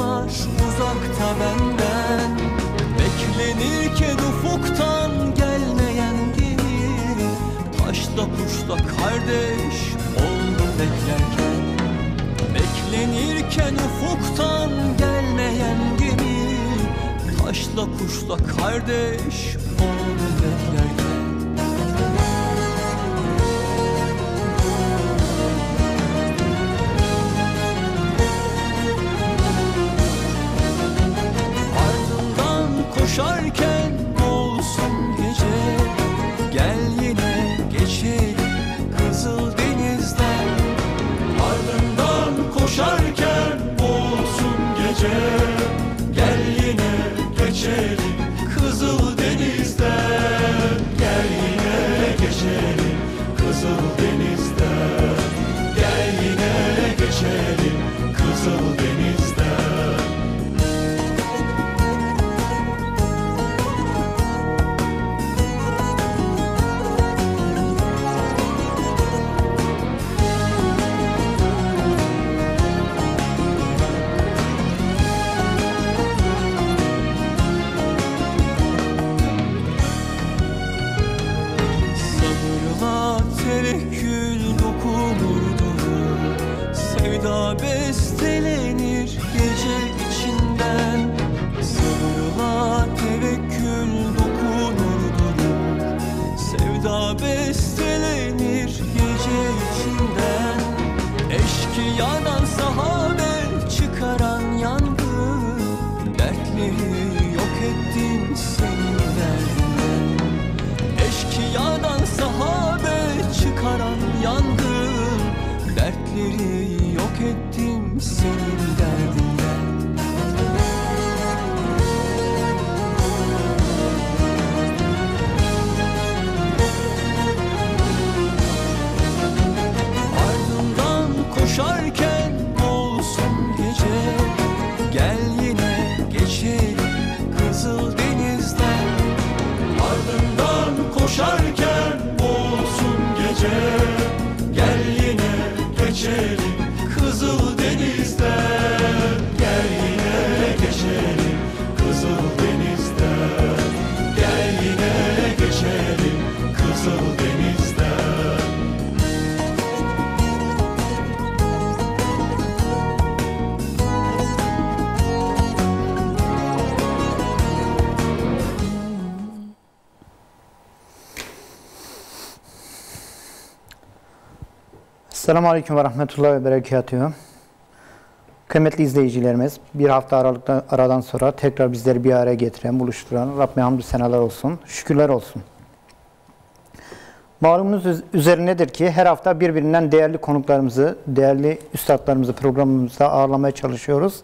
anlamar uzakta benden Beklenirken ufuktan gelmeyen gelir Taşla puşla kardeş oldu beklerken Beklenirken ufuktan gelmeyen gemi Taşla kuşla kardeş Yeah. Selamun Aleyküm ve Rahmetullah ve Berekatühü. Kıymetli izleyicilerimiz, bir hafta aralıktan, aradan sonra tekrar bizleri bir araya getiren, buluşturan Rabbime hamdü senalar olsun, şükürler olsun. Malumunuz üzerinedir ki her hafta birbirinden değerli konuklarımızı, değerli üstadlarımızı programımızda ağırlamaya çalışıyoruz.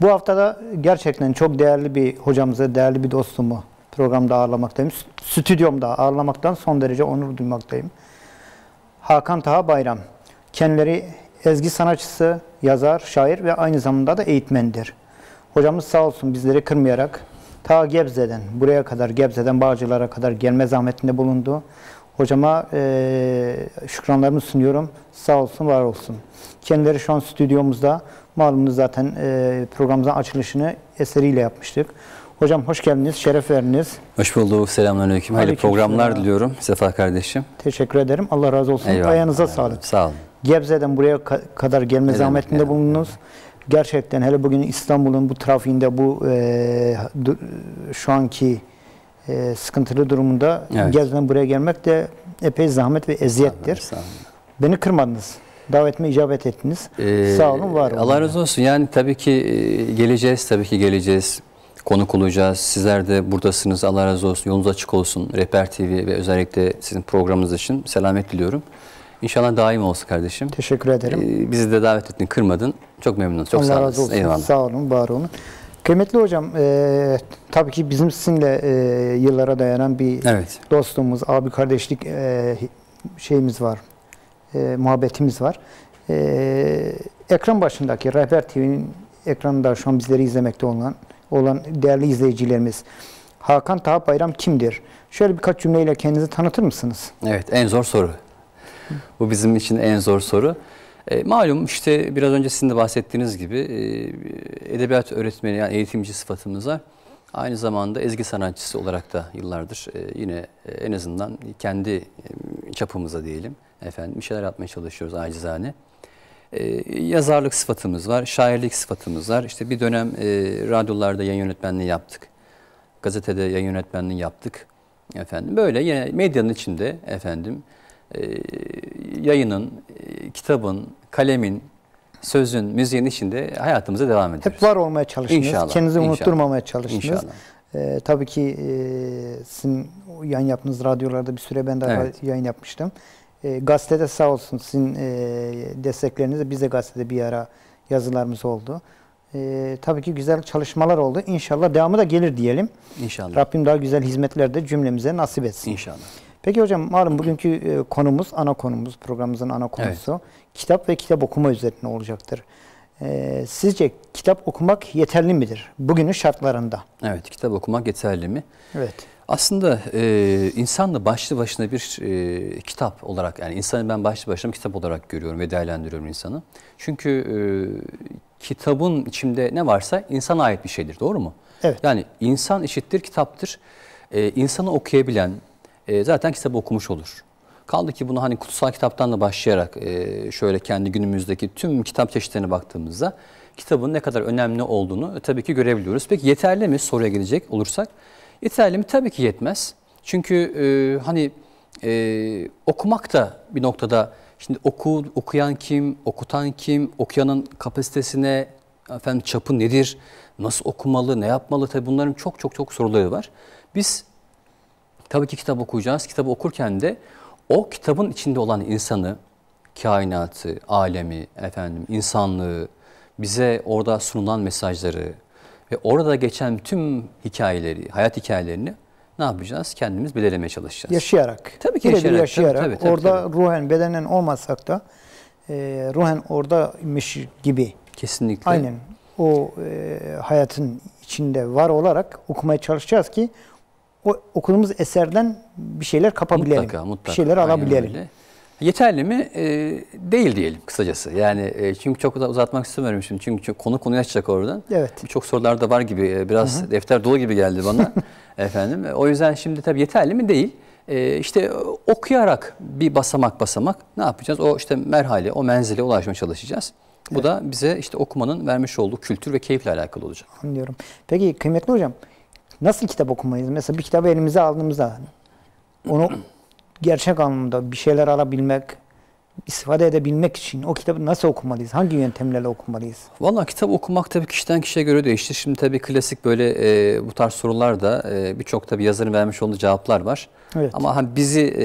Bu haftada gerçekten çok değerli bir hocamızı, değerli bir dostumu programda ağırlamaktayım. Stüdyomda ağırlamaktan son derece onur duymaktayım. Hakan Taha Bayram. Kendileri ezgi sanatçısı, yazar, şair ve aynı zamanda da eğitmendir. Hocamız sağ olsun bizleri kırmayarak ta Gebze'den, buraya kadar Gebze'den Bağcılar'a kadar gelme zahmetinde bulundu. Hocama e, şükranlarımı sunuyorum. Sağ olsun, var olsun. Kendileri şu an stüdyomuzda. Malumunuz zaten e, programımızın açılışını eseriyle yapmıştık. Hocam hoş geldiniz, şeref veriniz. Hoş bulduk, selamünaleyküm. Hayırlı programlar diliyorum Sefa kardeşim. Teşekkür ederim, Allah razı olsun. Eyvallah, Ayağınıza eyvallah. sağlık. Sağ olun. Gebze'den buraya kadar gelme evet, zahmetinde evet, bulundunuz. Evet. Gerçekten hele bugün İstanbul'un bu trafiğinde bu e, şu anki e, sıkıntılı durumunda evet. Gebze'den buraya gelmek de epey zahmet ve eziyettir. Sağ olun, sağ olun. Beni kırmadınız davetime icabet ettiniz. Ee, Sağ olun, var olun. Allah razı olsun. Yani tabii ki e, geleceğiz, tabii ki geleceğiz konuk olacağız. Sizler de buradasınız. Allah razı olsun. Yolunuz açık olsun. Reper TV ve özellikle sizin programınız için selamet diliyorum. İnşallah daim olsun kardeşim. Teşekkür ederim. Ee, bizi de davet ettin, kırmadın. Çok memnunum. Çok Allah sağ razı olsun. Eyvallah. Sağ olun, var olun. Kıymetli hocam, e, tabii ki bizim sizinle e, yıllara dayanan bir evet. dostluğumuz, abi kardeşlik e, şeyimiz var, e, muhabbetimiz var. E, ekran başındaki Rehber TV'nin ekranında şu an bizleri izlemekte olan olan değerli izleyicilerimiz. Hakan Taha Bayram kimdir? Şöyle birkaç cümleyle kendinizi tanıtır mısınız? Evet, en zor soru. Bu bizim için en zor soru. E, malum işte biraz önce sizin de bahsettiğiniz gibi e, edebiyat öğretmeni yani eğitimci sıfatımıza aynı zamanda ezgi sanatçısı olarak da yıllardır e, yine e, en azından kendi e, çapımıza diyelim efendim bir şeyler yapmaya çalışıyoruz acizane e, yazarlık sıfatımız var, şairlik sıfatımız var. İşte bir dönem e, radyolarda yayın yönetmenliği yaptık. Gazetede yayın yönetmenliği yaptık. Efendim böyle yine medyanın içinde efendim e, yayının, e, kitabın, kalemin, sözün, müziğin içinde hayatımıza devam ediyoruz. Hep var olmaya çalışıyoruz, İnşallah. Kendinizi inşallah. unutturmamaya çalıştınız. İnşallah. Ee, tabii ki e, sizin yayın yaptığınız radyolarda bir süre ben de evet. yayın yapmıştım. E, gazetede sağ olsun sizin e, desteklerinizle bize gazetede bir ara yazılarımız oldu. E, tabii ki güzel çalışmalar oldu. İnşallah devamı da gelir diyelim. İnşallah. Rabbim daha güzel hizmetler de cümlemize nasip etsin. İnşallah. Peki hocam malum bugünkü e, konumuz, ana konumuz, programımızın ana konusu evet. kitap ve kitap okuma üzerine olacaktır. E, sizce kitap okumak yeterli midir bugünün şartlarında? Evet, kitap okumak yeterli mi? Evet. Aslında e, insanla başlı başına bir e, kitap olarak yani insanı ben başlı başına bir kitap olarak görüyorum ve değerlendiriyorum insanı. Çünkü e, kitabın içinde ne varsa insana ait bir şeydir doğru mu? Evet. Yani insan eşittir kitaptır. E, insanı okuyabilen e, zaten kitabı okumuş olur. Kaldı ki bunu hani kutsal kitaptan da başlayarak e, şöyle kendi günümüzdeki tüm kitap çeşitlerine baktığımızda kitabın ne kadar önemli olduğunu e, tabii ki görebiliyoruz. Peki yeterli mi soruya gelecek olursak? Yeterli mi? Tabii ki yetmez. Çünkü e, hani e, okumak da bir noktada şimdi oku, okuyan kim, okutan kim, okuyanın kapasitesine efendim çapı nedir, nasıl okumalı, ne yapmalı tabii bunların çok çok çok soruları var. Biz tabii ki kitap okuyacağız. Kitabı okurken de o kitabın içinde olan insanı, kainatı, alemi, efendim insanlığı, bize orada sunulan mesajları, ve orada geçen tüm hikayeleri, hayat hikayelerini ne yapacağız? Kendimiz belirlemeye çalışacağız. Yaşayarak. Tabii ki Bire yaşayarak. yaşayarak tabii, tabii, orada tabii. ruhen, bedenen olmasak da e, ruhen oradaymış gibi. Kesinlikle. Aynen. O e, hayatın içinde var olarak okumaya çalışacağız ki o okuduğumuz eserden bir şeyler kapabilelim. Mutlaka, mutlaka. Bir şeyler alabilelim. Aynen öyle. Yeterli mi? E, değil diyelim kısacası. Yani e, çünkü çok da uzatmak istemiyorum şimdi. Çünkü çok, konu konuya açacak oradan. Evet. çok sorular da var gibi. E, biraz hı hı. defter dolu gibi geldi bana. efendim. E, o yüzden şimdi tabii yeterli mi? Değil. E, işte e, okuyarak bir basamak basamak ne yapacağız? O işte merhale, o menzile ulaşmaya çalışacağız. Bu evet. da bize işte okumanın vermiş olduğu kültür ve keyifle alakalı olacak. Anlıyorum. Peki kıymetli hocam nasıl kitap okumayız? Mesela bir kitabı elimize aldığımızda onu gerçek anlamda bir şeyler alabilmek, istifade edebilmek için o kitabı nasıl okumalıyız? Hangi yöntemlerle okumalıyız? Valla kitap okumak tabii kişiden kişiye göre değişir. Şimdi tabii klasik böyle e, bu tarz sorular da e, birçok tabii yazarın vermiş olduğu cevaplar var. Evet. Ama hani bizi e,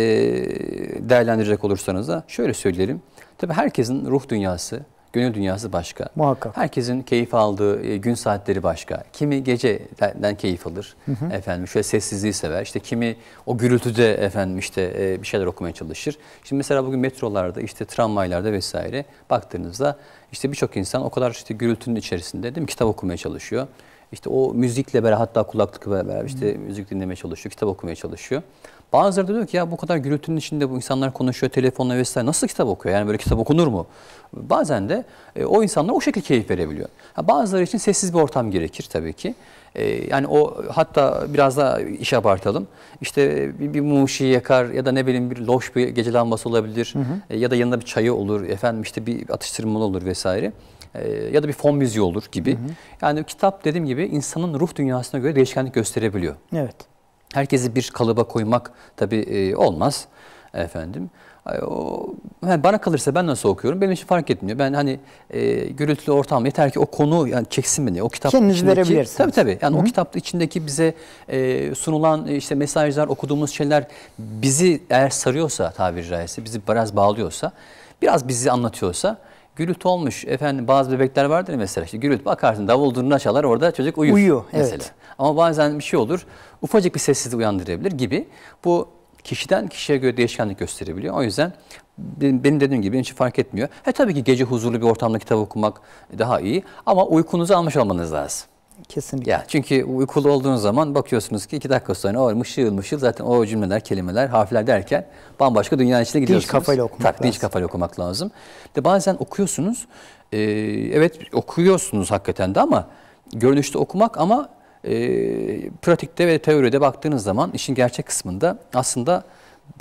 değerlendirecek olursanız da şöyle söyleyelim. Tabii herkesin ruh dünyası, gönül dünyası başka. Muhakkak. Herkesin keyif aldığı e, gün saatleri başka. Kimi geceden keyif alır hı hı. efendim. Şöyle sessizliği sever. İşte kimi o gürültüde efendim işte e, bir şeyler okumaya çalışır. Şimdi mesela bugün metrolarda işte tramvaylarda vesaire baktığınızda işte birçok insan o kadar işte gürültünün içerisinde değil mi kitap okumaya çalışıyor. İşte o müzikle beraber hatta kulaklıkla beraber işte hmm. müzik dinlemeye çalışıyor, kitap okumaya çalışıyor. Bazıları da diyor ki ya bu kadar gürültünün içinde bu insanlar konuşuyor telefonla vesaire nasıl kitap okuyor? Yani böyle kitap okunur mu? Bazen de e, o insanlar o şekilde keyif verebiliyor. Ha, bazıları için sessiz bir ortam gerekir tabii ki. E, yani o hatta biraz da iş abartalım. İşte bir, bir muşi yakar ya da ne bileyim bir loş bir gece lambası olabilir. Hı hı. E, ya da yanında bir çayı olur efendim işte bir atıştırmalı olur vesaire e, ya da bir fon müziği olur gibi. Hı hı. Yani kitap dediğim gibi insanın ruh dünyasına göre değişkenlik gösterebiliyor. Evet. Herkesi bir kalıba koymak tabii e, olmaz efendim. O, bana kalırsa ben nasıl okuyorum benim için fark etmiyor. Ben hani e, gürültülü ortam yeter ki o konu yani çeksin beni. O kitap Kendiniz içindeki, verebilirsiniz. Tabii tabii. Yani Hı -hı. o kitapta içindeki bize e, sunulan işte mesajlar, okuduğumuz şeyler bizi eğer sarıyorsa tabiri caizse, bizi biraz bağlıyorsa, biraz bizi anlatıyorsa gürültü olmuş. Efendim bazı bebekler vardır mesela işte gürültü bakarsın davul zurna çalar orada çocuk uyur. Uyuyor mesela. evet. Ama bazen bir şey olur ufacık bir sessizlik uyandırabilir gibi. Bu kişiden kişiye göre değişkenlik gösterebiliyor. O yüzden benim dediğim gibi benim için fark etmiyor. He tabii ki gece huzurlu bir ortamda kitap okumak daha iyi ama uykunuzu almış olmanız lazım. Kesinlikle. Ya çünkü uykulu olduğunuz zaman bakıyorsunuz ki iki dakika sonra o mışıl mışıl zaten o cümleler, kelimeler, harfler derken bambaşka dünya içine gidiyorsunuz. Dinç kafayla okumak tak, lazım. Dinç kafayla okumak lazım. De bazen okuyorsunuz, e, evet okuyorsunuz hakikaten de ama görünüşte okumak ama e, pratikte ve teoride baktığınız zaman işin gerçek kısmında aslında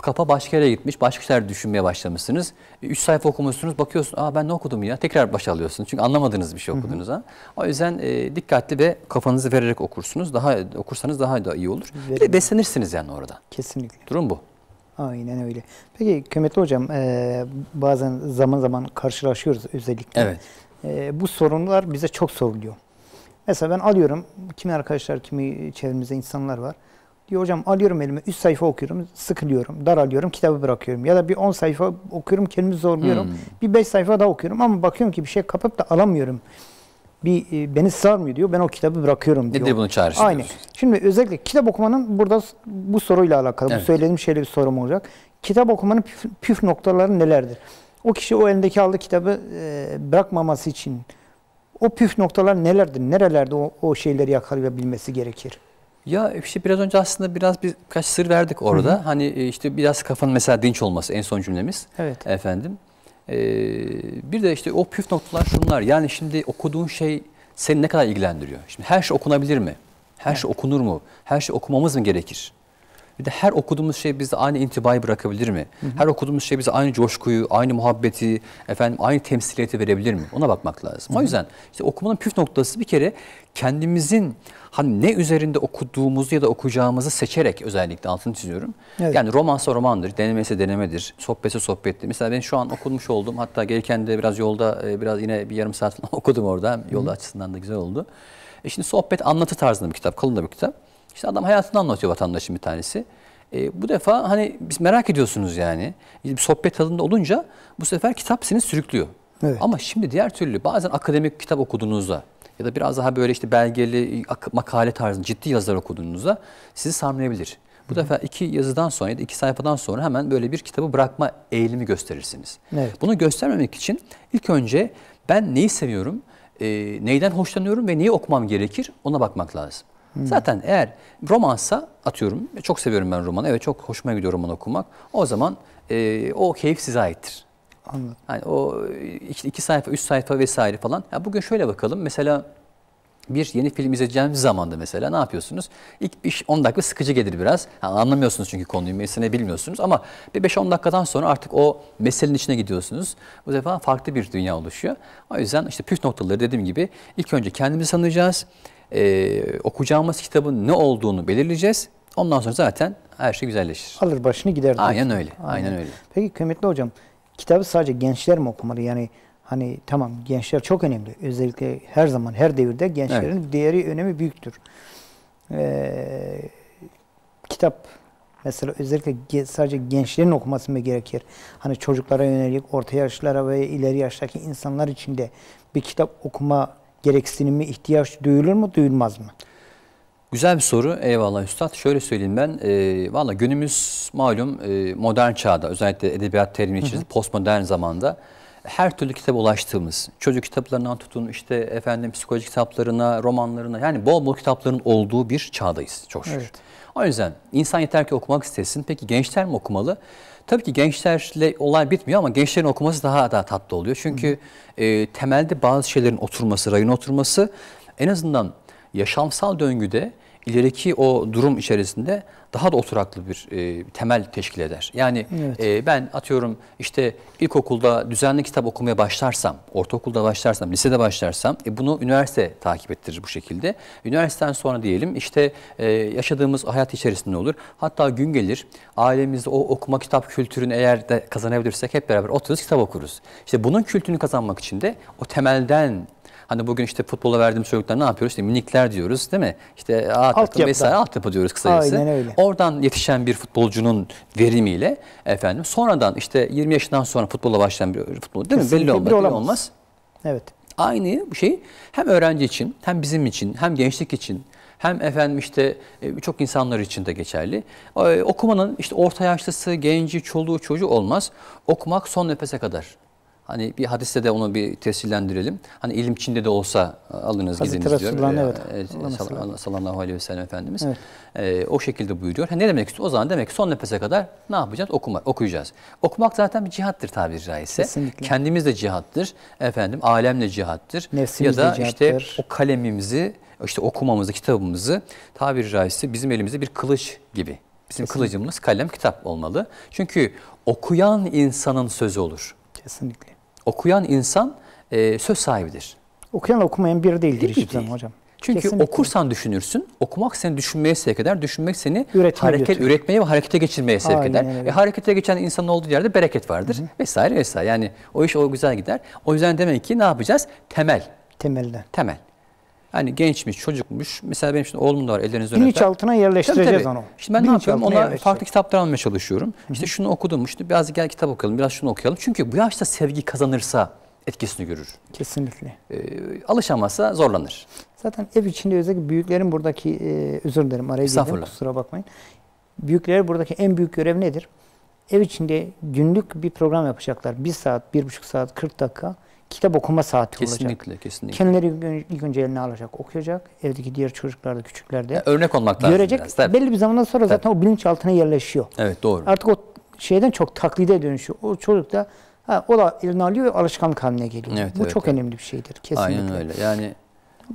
kafa başka yere gitmiş, başka şeyler düşünmeye başlamışsınız. E, üç sayfa okumuşsunuz, bakıyorsunuz, aa ben ne okudum ya? Tekrar başa alıyorsunuz. Çünkü anlamadığınız bir şey okudunuz ha. O yüzden e, dikkatli ve kafanızı vererek okursunuz. Daha okursanız daha da iyi olur. Verim. Ve beslenirsiniz yani orada. Kesinlikle. Durum bu. Aynen öyle. Peki kıymetli hocam, e, bazen zaman zaman karşılaşıyoruz özellikle. Evet. E, bu sorunlar bize çok soruluyor. Mesela ben alıyorum, kimi arkadaşlar, kimi çevremizde insanlar var. Diyor hocam alıyorum elime 3 sayfa okuyorum, sıkılıyorum, daralıyorum, kitabı bırakıyorum. Ya da bir 10 sayfa okuyorum, kendimi zorluyorum. Hmm. Bir 5 sayfa daha okuyorum ama bakıyorum ki bir şey kapıp da alamıyorum. Bir e, beni sarmıyor diyor. Ben o kitabı bırakıyorum diyor. Nedir bunun çaresi? çağrıştırıyorsun? Aynen. Şimdi özellikle kitap okumanın burada bu soruyla alakalı. Evet. Bu söylediğim şeyle bir sorum olacak. Kitap okumanın püf, püf noktaları nelerdir? O kişi o elindeki aldığı kitabı e, bırakmaması için o püf noktalar nelerdir? Nerelerde o, o şeyleri yakalayabilmesi gerekir? Ya işte biraz önce aslında biraz bir, birkaç sır verdik orada. Hı hı. Hani e, işte biraz kafanın mesela dinç olması en son cümlemiz. Evet. Efendim. Ee, bir de işte o püf noktalar şunlar. Yani şimdi okuduğun şey seni ne kadar ilgilendiriyor? Şimdi her şey okunabilir mi? Her şey okunur mu? Her şey okumamız mı gerekir? Bir de her okuduğumuz şey bize aynı intibayı bırakabilir mi? Hı hı. Her okuduğumuz şey bize aynı coşkuyu, aynı muhabbeti, efendim aynı temsiliyeti verebilir mi? Ona bakmak lazım. Hı hı. O yüzden işte okumanın püf noktası bir kere kendimizin hani ne üzerinde okuduğumuzu ya da okuyacağımızı seçerek özellikle altını çiziyorum. Evet. Yani romansa romandır, denemesi denemedir, sohbetse sohbettir. Mesela ben şu an okunmuş oldum. Hatta gelirken de biraz yolda e, biraz yine bir yarım saat okudum orada. Yolda açısından da güzel oldu. E şimdi sohbet anlatı tarzında bir kitap, kalın da bir kitap. İşte adam hayatını anlatıyor vatandaşın bir tanesi. E, bu defa hani biz merak ediyorsunuz yani. Bir sohbet tadında olunca bu sefer kitap seni sürüklüyor. Evet. Ama şimdi diğer türlü bazen akademik kitap okuduğunuzda ya da biraz daha böyle işte belgeli makale tarzında ciddi yazılar okuduğunuzda sizi sarmayabilir. Bu defa iki yazıdan sonra ya da iki sayfadan sonra hemen böyle bir kitabı bırakma eğilimi gösterirsiniz. Evet. Bunu göstermemek için ilk önce ben neyi seviyorum, e, neyden hoşlanıyorum ve neyi okumam gerekir ona bakmak lazım. Hmm. Zaten eğer romansa atıyorum, çok seviyorum ben romanı, evet çok hoşuma gidiyor roman okumak. O zaman e, o keyif size aittir. Anladım. Yani o e, iki, iki sayfa, üç sayfa vesaire falan. Ya bugün şöyle bakalım. Mesela bir yeni film izleyeceğimiz zamanda mesela ne yapıyorsunuz? İlk 10 dakika sıkıcı gelir biraz. Yani anlamıyorsunuz çünkü konuyu, meseleyi bilmiyorsunuz ama bir 5-10 dakikadan sonra artık o meselenin içine gidiyorsunuz. Bu defa farklı bir dünya oluşuyor. O yüzden işte püf noktaları dediğim gibi ilk önce kendimizi sanacağız. Ee, okuyacağımız kitabın ne olduğunu belirleyeceğiz. Ondan sonra zaten her şey güzelleşir. Alır başını gider. Aynen öyle. Aynen. Aynen öyle. Peki kıymetli hocam kitabı sadece gençler mi okumalı? Yani hani tamam gençler çok önemli. Özellikle her zaman her devirde gençlerin evet. değeri önemi büyüktür. Ee, kitap mesela özellikle sadece gençlerin okuması mı gerekir? Hani çocuklara yönelik, orta yaşlara ve ileri yaştaki insanlar için de bir kitap okuma gereksinimi ihtiyaç duyulur mu, duyulmaz mı? Güzel bir soru. Eyvallah Üstad. Şöyle söyleyeyim ben. E, Valla günümüz malum e, modern çağda özellikle edebiyat terimi için postmodern zamanda her türlü kitaba ulaştığımız, çocuk kitaplarından tutun işte efendim psikoloji kitaplarına, romanlarına yani bol bol kitapların olduğu bir çağdayız çok şükür. Evet. O yüzden insan yeter ki okumak istesin. Peki gençler mi okumalı? Tabii ki gençlerle olay bitmiyor ama gençlerin okuması daha da tatlı oluyor. Çünkü e, temelde bazı şeylerin oturması, rayın oturması en azından yaşamsal döngüde ileriki o durum içerisinde daha da oturaklı bir e, temel teşkil eder. Yani evet. e, ben atıyorum işte ilkokulda düzenli kitap okumaya başlarsam, ortaokulda başlarsam, lisede başlarsam e, bunu üniversite takip ettirir bu şekilde. Üniversiteden sonra diyelim işte e, yaşadığımız hayat içerisinde olur. Hatta gün gelir ailemizde o okuma kitap kültürünü eğer de kazanabilirsek hep beraber otururuz kitap okuruz. İşte bunun kültürünü kazanmak için de o temelden Hani bugün işte futbola verdiğim çocuklar ne yapıyoruz? İşte minikler diyoruz değil mi? İşte A takım vesaire altyapı diyoruz kısacası. Aynen öyle. Oradan yetişen bir futbolcunun verimiyle efendim sonradan işte 20 yaşından sonra futbola başlayan bir futbol değil mi? Belli olmaz. Belli olmaz. Evet. Aynı şey hem öğrenci için hem bizim için hem gençlik için hem efendim işte e, çok insanlar için de geçerli. E, okumanın işte orta yaşlısı, genci, çoluğu, çocuğu olmaz. Okumak son nefese kadar. Hani bir hadiste de onu bir tescillendirelim. Hani ilim Çin'de de olsa e, alınız Hazreti gidiniz diyor. E, evet. E, sallallahu aleyhi ve sellem Efendimiz. Evet. E, o şekilde buyuruyor. Ha, hani ne demek istiyor? O zaman demek ki son nefese kadar ne yapacağız? Okuma, okuyacağız. Okumak zaten bir cihattır tabiri caizse. Kesinlikle. Kendimiz de cihattır. Efendim alemle cihattır. Nefsimiz ya da işte o kalemimizi işte okumamızı, kitabımızı tabiri caizse bizim elimizde bir kılıç gibi. Bizim Kesinlikle. kılıcımız kalem kitap olmalı. Çünkü okuyan insanın sözü olur. Kesinlikle okuyan insan e, söz sahibidir. Okuyan okumayan bir değildir hiçbir değil. hocam. Çünkü Kesinlikle. okursan düşünürsün, okumak seni düşünmeye sevk eder, düşünmek seni Üretme hareket götürür. üretmeye ve harekete geçirmeye sevk Aynen, eder. Evet. E, harekete geçen insanın olduğu yerde bereket vardır Hı -hı. vesaire vesaire. Yani o iş o güzel gider. O yüzden demek ki ne yapacağız? Temel. Temelden. Temel. Hani gençmiş, çocukmuş. Mesela benim şimdi oğlum da var ellerinizden Bilinç öper. altına yerleştireceğiz tabii, tabii. onu. Şimdi ben Bilinç ne yapıyorum? Ona farklı kitaplar almaya çalışıyorum. Hı-hı. şunu okudum, işte biraz gel kitap okuyalım, biraz şunu okuyalım. Çünkü bu yaşta sevgi kazanırsa etkisini görür. Kesinlikle. E, alışamazsa zorlanır. Zaten ev içinde özellikle büyüklerin buradaki, e, özür dilerim araya girdim kusura bakmayın. Büyükler buradaki en büyük görev nedir? Ev içinde günlük bir program yapacaklar. Bir saat, bir buçuk saat, kırk dakika kitap okuma saati kesinlikle, olacak. Kesinlikle, kesinlikle. Kendileri ilk önce eline alacak, okuyacak. Evdeki diğer çocuklar da, küçükler de. Yani örnek olmak lazım görecek. biraz. Tabii. Belli bir zamandan sonra tabii. zaten o bilinç altına yerleşiyor. Evet, doğru. Artık o şeyden çok taklide dönüşüyor. O çocuk da ha, o da eline alıyor ve alışkanlık haline geliyor. Evet, Bu evet, çok evet. önemli bir şeydir kesinlikle. Aynen öyle. Yani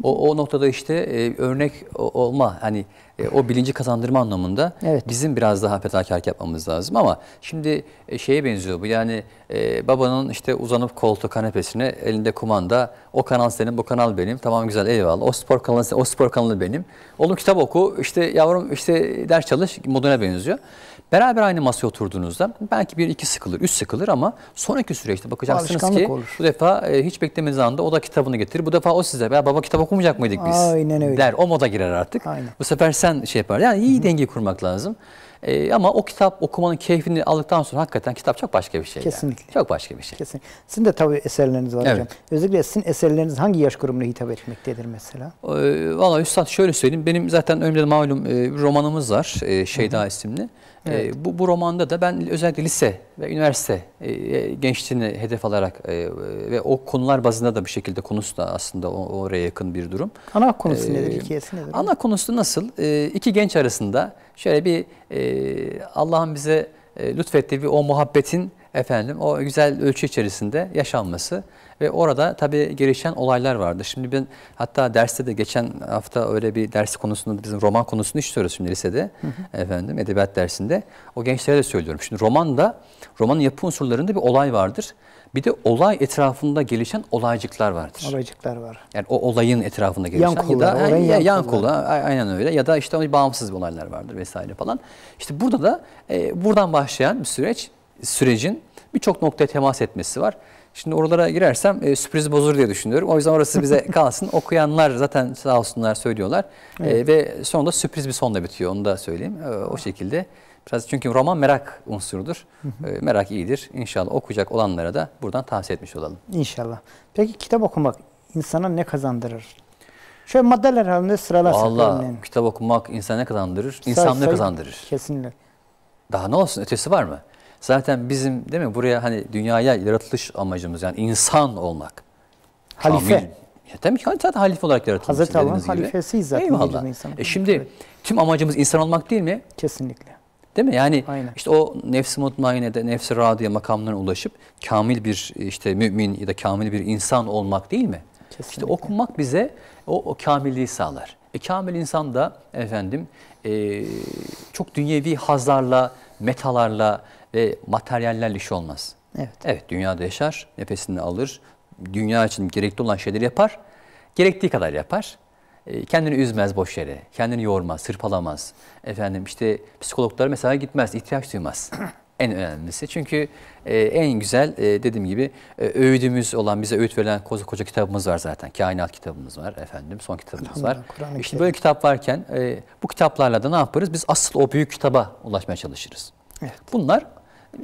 o, o noktada işte e, örnek olma hani e, o bilinci kazandırma anlamında evet. bizim biraz daha fedakarlık yapmamız lazım ama şimdi e, şeye benziyor bu yani e, babanın işte uzanıp koltuğu kanepesine elinde kumanda o kanal senin bu kanal benim tamam güzel eyvallah o spor kanalı o spor kanalı benim oğlum kitap oku işte yavrum işte ders çalış moduna benziyor. Beraber aynı masaya oturduğunuzda belki bir iki sıkılır, üç sıkılır ama sonraki süreçte bakacaksınız ki olur. bu defa e, hiç beklemediğiniz anda o da kitabını getirir. Bu defa o size ya baba kitap okumayacak mıydık biz Aynen öyle. der. O moda girer artık. Aynen. Bu sefer sen şey yapar. Yani iyi hı denge kurmak lazım. E, ama o kitap okumanın keyfini aldıktan sonra hakikaten kitap çok başka bir şey. Kesinlikle. Yani. Çok başka bir şey. Kesin. Sizin de tabii eserleriniz var evet. hocam. Özellikle sizin eserleriniz hangi yaş grubuna hitap etmektedir mesela? E, Valla Üstad şöyle söyleyeyim. Benim zaten önümde malum e, bir romanımız var. E, Şeyda Hı-hı. isimli. Ee, evet. bu, bu romanda da ben özellikle lise ve üniversite e, gençliğini hedef alarak e, ve o konular bazında da bir şekilde konusu da aslında oraya yakın bir durum. Ana konusu ee, nedir, hikayesi nedir? Ana konusu nasıl? Ee, iki genç arasında şöyle bir e, Allah'ın bize lütfettiği bir o muhabbetin efendim o güzel ölçü içerisinde yaşanması ve orada tabii gelişen olaylar vardı. Şimdi ben hatta derste de geçen hafta öyle bir ders konusunda bizim roman konusunu işliyoruz şimdi lisede hı hı. efendim edebiyat dersinde. O gençlere de söylüyorum. Şimdi romanda romanın yapı unsurlarında bir olay vardır. Bir de olay etrafında gelişen olaycıklar vardır. Olaycıklar var. Yani o olayın etrafında gelişen yan kullar, ya yani, yan, yan kullar. aynen öyle ya da işte bağımsız olaylar vardır vesaire falan. İşte burada da e, buradan başlayan bir süreç sürecin birçok noktaya temas etmesi var. Şimdi oralara girersem e, sürpriz bozur diye düşünüyorum. O yüzden orası bize kalsın. Okuyanlar zaten sağ olsunlar söylüyorlar. E, evet. E, ve sonunda sürpriz bir sonla bitiyor onu da söyleyeyim. E, o şekilde. Biraz çünkü roman merak unsurudur. E, merak iyidir. İnşallah okuyacak olanlara da buradan tavsiye etmiş olalım. İnşallah. Peki kitap okumak insana ne kazandırır? Şöyle maddeler halinde sıralasak. Valla kitap okumak insana ne kazandırır? İnsan ne kazandırır. Kesinlikle. Daha ne olsun ötesi var mı? Zaten bizim değil mi buraya hani dünyaya yaratılış amacımız yani insan olmak. Halife. Kamil, ya tabii ki hani zaten halife olarak yaratılmış. Hazreti Allah'ın halifesiyiz zaten. Eyvallah. E şimdi evet. tüm amacımız insan olmak değil mi? Kesinlikle. Değil mi? Yani Aynen. işte o nefsi mutmainede, nefsi radiye makamlarına ulaşıp kamil bir işte mümin ya da kamil bir insan olmak değil mi? Kesinlikle. İşte okumak bize o, o kamilliği sağlar. E, kamil insan da efendim e, çok dünyevi hazlarla, metalarla, ve materyallerle iş olmaz. Evet. Evet dünyada yaşar, nefesini alır, dünya için gerekli olan şeyleri yapar, gerektiği kadar yapar. E, kendini üzmez boş yere, kendini yormaz, sırpalamaz. Efendim işte psikologlara mesela gitmez, ihtiyaç duymaz. en önemlisi. Çünkü e, en güzel e, dediğim gibi e, öğüdümüz olan bize öğüt verilen koca, koca kitabımız var zaten. Kainat kitabımız var efendim. Son kitabımız var. İşte böyle kitap varken e, bu kitaplarla da ne yaparız? Biz asıl o büyük kitaba ulaşmaya çalışırız. Evet. Bunlar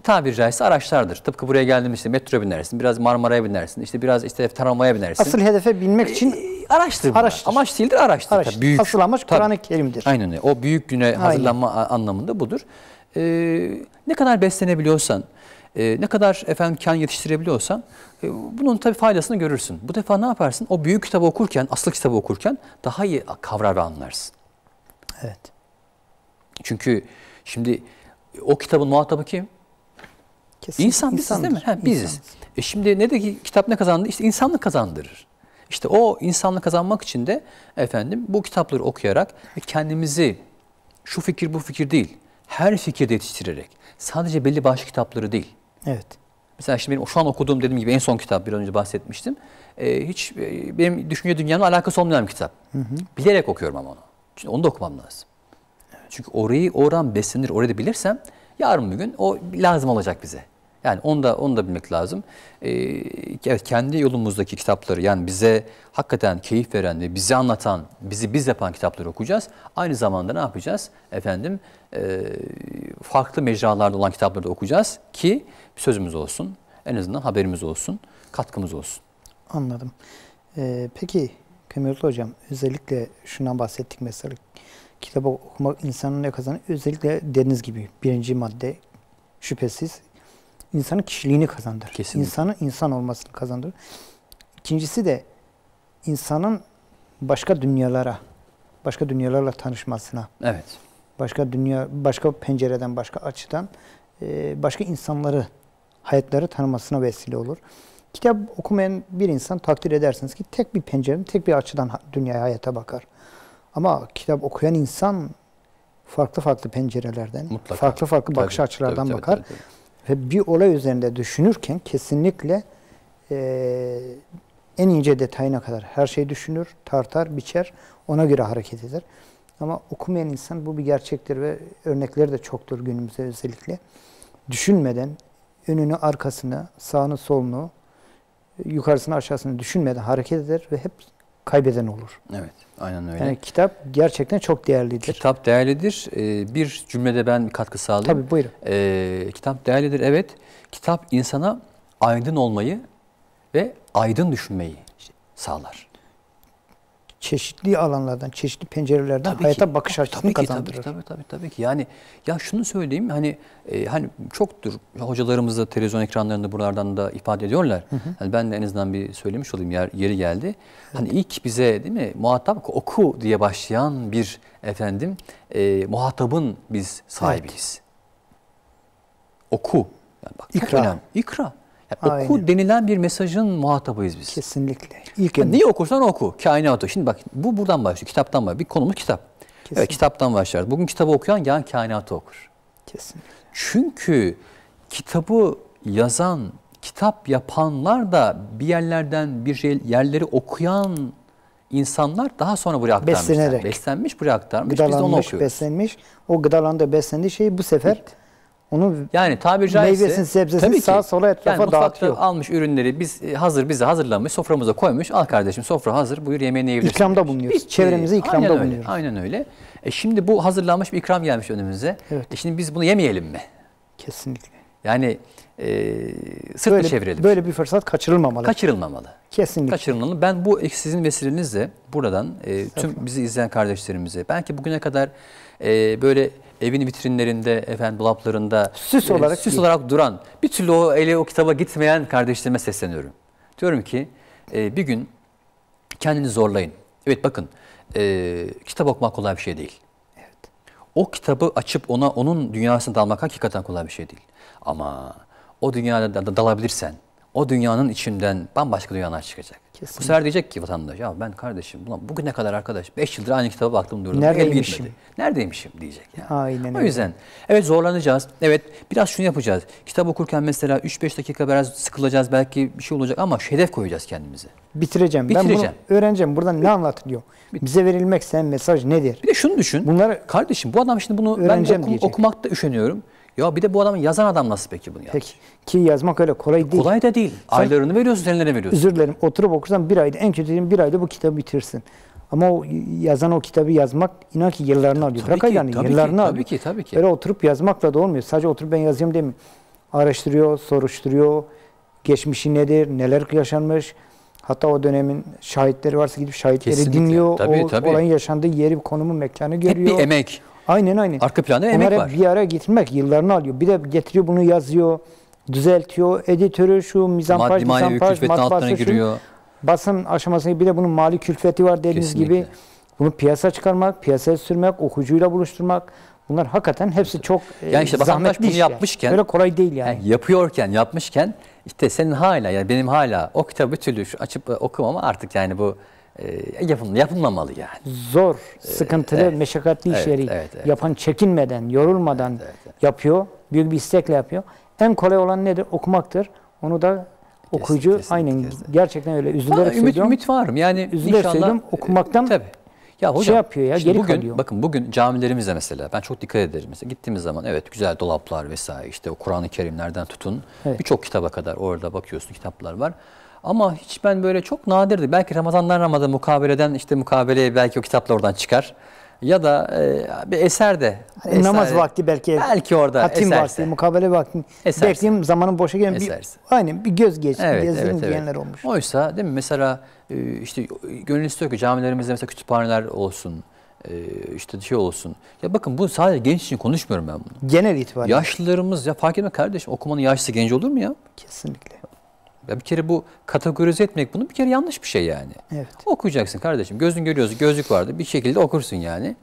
tabiri caizse araçlardır. Tıpkı buraya geldiğimizde işte metro binersin, biraz Marmara'ya binersin, işte biraz işte tramvaya binersin. Asıl hedefe binmek için e, araçtır, bunlar. araçtır. Amaç değildir, araçtır. araçtır. büyük, Asıl amaç Kur'an-ı Kerim'dir. Aynen öyle. O büyük güne Aynen. hazırlanma anlamında budur. Ee, ne kadar beslenebiliyorsan, e, ne kadar efendim kan yetiştirebiliyorsan e, bunun tabii faydasını görürsün. Bu defa ne yaparsın? O büyük kitabı okurken, asıl kitabı okurken daha iyi kavrar ve anlarsın. Evet. Çünkü şimdi o kitabın muhatabı kim? Kesinlikle. İnsan biziz değil mi? Ha, biziz. E şimdi ne de ki kitap ne kazandı? İşte insanlık kazandırır. İşte o insanlık kazanmak için de efendim bu kitapları okuyarak kendimizi şu fikir bu fikir değil. Her fikirde yetiştirerek. Sadece belli başlı kitapları değil. Evet. Mesela şimdi benim şu an okuduğum dediğim gibi en son kitap bir önce bahsetmiştim. Ee, hiç e, benim düşünce dünyamla alakası olmayan bir kitap. Hı hı. Bilerek okuyorum ama onu. Çünkü onu da okumam lazım. Evet. Çünkü orayı oran beslenir. Orayı da bilirsem yarın bir gün o lazım olacak bize. Yani onu da, onu da bilmek lazım. Ee, evet kendi yolumuzdaki kitapları yani bize hakikaten keyif veren ve bizi anlatan, bizi biz yapan kitapları okuyacağız. Aynı zamanda ne yapacağız? Efendim e, farklı mecralarda olan kitapları da okuyacağız ki sözümüz olsun. En azından haberimiz olsun, katkımız olsun. Anladım. Ee, peki Kömürlü Hocam özellikle şuna bahsettik mesela kitabı okumak insanın ne kazanır? Özellikle deniz gibi birinci madde şüphesiz insanın kişiliğini kazandırır. Kesinlikle. İnsanın insan olmasını kazandırır. İkincisi de insanın başka dünyalara, başka dünyalarla tanışmasına. Evet. Başka dünya, başka pencereden, başka açıdan e, başka insanları, hayatları tanımasına vesile olur. Kitap okumayan bir insan takdir edersiniz ki tek bir pencereden, tek bir açıdan dünyaya, hayata bakar. Ama kitap okuyan insan farklı farklı pencerelerden, Mutlaka. farklı farklı bakış tabii, açılardan tabii, bakar. Tabii, tabii ve bir olay üzerinde düşünürken kesinlikle e, en ince detayına kadar her şeyi düşünür, tartar, biçer, ona göre hareket eder. Ama okumayan insan bu bir gerçektir ve örnekleri de çoktur günümüzde özellikle. Düşünmeden önünü, arkasını, sağını, solunu, yukarısını, aşağısını düşünmeden hareket eder ve hep kaybeden olur. Evet. Aynen öyle. Yani kitap gerçekten çok değerlidir. Kitap değerlidir. Ee, bir cümlede ben katkı sağladım. Tabii buyurun. Ee, kitap değerlidir evet. Kitap insana aydın olmayı ve aydın düşünmeyi sağlar çeşitli alanlardan, çeşitli pencerelerden tabii hayata ki, bakış açısını tabii kazandırır. Ki, tabii, tabii, tabii, tabii ki. Yani ya şunu söyleyeyim hani e, hani çoktur hocalarımız da televizyon ekranlarında buralardan da ifade ediyorlar. Hı hı. Yani ben de en azından bir söylemiş olayım yer, yeri geldi. Hani evet. Hani ilk bize değil mi muhatap oku diye başlayan bir efendim e, muhatabın biz sahibiyiz. Evet. Oku. Yani bak, ikra. İkra. Aynen. oku denilen bir mesajın muhatabıyız biz. Kesinlikle. İlk yani niye okursan oku. Kainatı. Şimdi bak bu buradan başlıyor. Kitaptan başlıyor. Bir konumuz kitap. Kesinlikle. Evet kitaptan başlar. Bugün kitabı okuyan yani kainatı okur. Kesinlikle. Çünkü kitabı yazan, kitap yapanlar da bir yerlerden bir şey, yerleri okuyan insanlar daha sonra buraya aktarmışlar. Beslenerek. Beslenmiş buraya aktarmış. Gıdalanmış, Biz de onu okuyoruz. beslenmiş. O gıdalanda beslendiği şey bu sefer... Evet onu yani tabiri caizse meyvesini, sebzesini sağa sola etrafa yani dağıtıyor. almış ürünleri biz e, hazır bize hazırlamış soframıza koymuş. Al kardeşim sofra hazır buyur yemeğini yiyebilirsin. İkramda bulunuyoruz. Biz, Çevremize ikramda aynen öyle, bulunuyoruz. Aynen öyle. E şimdi bu hazırlanmış bir ikram gelmiş önümüze. Evet. E şimdi biz bunu yemeyelim mi? Kesinlikle. Yani e, sırt böyle, çevirelim. Böyle bir fırsat kaçırılmamalı. Kaçırılmamalı. Kesinlikle. Kaçırılmamalı. Ben bu e, sizin vesilenizle buradan e, tüm bizi izleyen kardeşlerimize belki bugüne kadar e, böyle evin vitrinlerinde, efendim dolaplarında süs e, olarak, e, süs olarak duran, bir türlü o ele o kitaba gitmeyen kardeşlerime sesleniyorum. Diyorum ki e, bir gün kendini zorlayın. Evet bakın e, kitap okumak kolay bir şey değil. Evet. O kitabı açıp ona onun dünyasına dalmak hakikaten kolay bir şey değil. Ama o dünyada dalabilirsen o dünyanın içinden bambaşka dünyalar çıkacak. Kesinlikle. Bu sefer diyecek ki vatandaş ya ben kardeşim ulan bugüne kadar arkadaş 5 yıldır aynı kitaba baktım diyorum. Neredeymişim? Neredeymişim diyecek. Yani. Aynen O yüzden evet zorlanacağız. Evet biraz şunu yapacağız. Kitap okurken mesela 3-5 dakika biraz sıkılacağız belki bir şey olacak ama şu hedef koyacağız kendimize. Bitireceğim. Bitireceğim. Ben bunu öğreneceğim. Buradan ne anlatılıyor? Bize verilmek sen mesaj nedir? Bir de şunu düşün. Bunları kardeşim bu adam şimdi bunu ben okum, okumakta üşeniyorum. Ya bir de bu adamın yazan adam nasıl peki bunu yaptı? Peki. Ki yazmak öyle kolay değil. Kolay da değil. Sen, Aylarını veriyorsun, senelerini veriyorsun. Özür dilerim. Oturup okursan bir ayda, en kötü bir ayda bu kitabı bitirsin. Ama o yazan o kitabı yazmak inan ki yıllarını tabii alıyor. Bırak ki, yani tabii yıllarını ki, alıyor. Tabii ki, tabii ki. Böyle oturup yazmakla da olmuyor. Sadece oturup ben yazayım değil mi? Araştırıyor, soruşturuyor. Geçmişi nedir, neler yaşanmış. Hatta o dönemin şahitleri varsa gidip şahitleri Kesinlikle. dinliyor. Tabii, o tabii. olayın yaşandığı yeri, konumu, mekanı görüyor. Hep bir emek. Aynen aynen. Arka planda emek Onlara var. bir ara getirmek yıllarını alıyor. Bir de getiriyor bunu yazıyor, düzeltiyor, editörü şu, mizanpaj, Maddi manevi külfetin giriyor. Basın aşamasında bir de bunun mali külfeti var dediğiniz Kesinlikle. gibi. Bunu piyasa çıkarmak, piyasaya sürmek, okuyucuyla buluşturmak. Bunlar hakikaten hepsi çok yani işte e, vatandaş bunu yapmışken böyle kolay değil yani. yani. Yapıyorken, yapmışken işte senin hala yani benim hala o kitabı türlü açıp e, okumama artık yani bu e, yapın, yapılmamalı yani. Zor, ee, sıkıntılı, evet, meşakkatli evet, işleri evet, evet. yapan çekinmeden, yorulmadan evet, evet, evet. yapıyor. Büyük bir istekle yapıyor. En kolay olan nedir? Okumaktır. Onu da okuyucu kesin, aynen kesin. gerçekten öyle üzülerek Aa, ümit, söylüyorum. Ümit varım yani üzülerek inşallah. söylüyorum okumaktan e, tabii ya şey hocam, şey yapıyor ya geri bugün, kalıyor. Bakın bugün camilerimizde mesela ben çok dikkat ederim. Mesela gittiğimiz zaman evet güzel dolaplar vesaire işte o Kur'an-ı Kerimlerden tutun evet. birçok kitaba kadar orada bakıyorsun kitaplar var. Ama hiç ben böyle çok nadirdi. Belki Ramazan'dan Ramazan mukabeleden işte mukabeleye belki o kitapla oradan çıkar ya da e, bir eser de. Hani eser, namaz vakti belki. Belki orada hatim eserse. vakti, mukabele vakti. Eserse. Bekleyeyim zamanın boşa gelen bir, aynen bir göz geç, evet, gezdim evet, diyenler evet. olmuş. Oysa değil mi mesela e, işte gönül istiyor ki camilerimizde mesela kütüphaneler olsun e, işte şey olsun. Ya bakın bu sadece genç için konuşmuyorum ben bunu. Genel itibariyle. Yaşlılarımız ya fark etme kardeşim okumanın yaşlısı genç olur mu ya? Kesinlikle. Ya bir kere bu kategorize etmek bunu bir kere yanlış bir şey yani. Evet. Okuyacaksın kardeşim. Gözün görüyorsun, gözlük vardı. Bir şekilde okursun yani.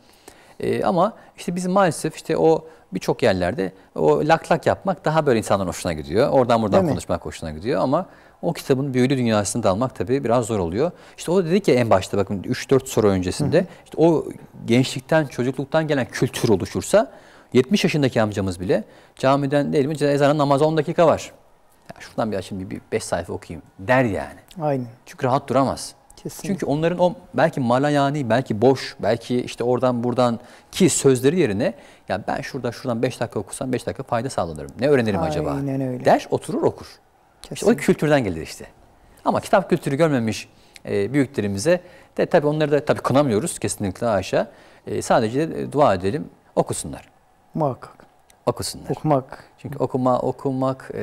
Ee, ama işte biz maalesef işte o birçok yerlerde o lak lak yapmak daha böyle insanların hoşuna gidiyor. Oradan buradan Değil konuşmak mi? hoşuna gidiyor ama o kitabın büyülü dünyasını dalmak tabii biraz zor oluyor. İşte o dedi ki en başta bakın 3-4 soru öncesinde Hı. işte o gençlikten, çocukluktan gelen kültür oluşursa 70 yaşındaki amcamız bile camiden değil mi ezana namaz 10 dakika var. Ya şuradan bir açayım bir 5 sayfa okuyayım der yani. Aynen. Çünkü rahat duramaz. Kesinlikle. Çünkü onların o belki malayani, belki boş, belki işte oradan buradan ki sözleri yerine ya ben şurada şuradan 5 dakika okusam 5 dakika fayda sağlanırım. Ne öğrenirim Aynen acaba? Öyle. Der oturur okur. Kesinlikle. İşte o kültürden gelir işte. Ama kitap kültürü görmemiş e, büyüklerimize de tabii onları da tabii kınamıyoruz kesinlikle Ayşe. E, sadece de, e, dua edelim okusunlar. Muhakkak okusunlar. Okumak. Çünkü okuma, okumak e,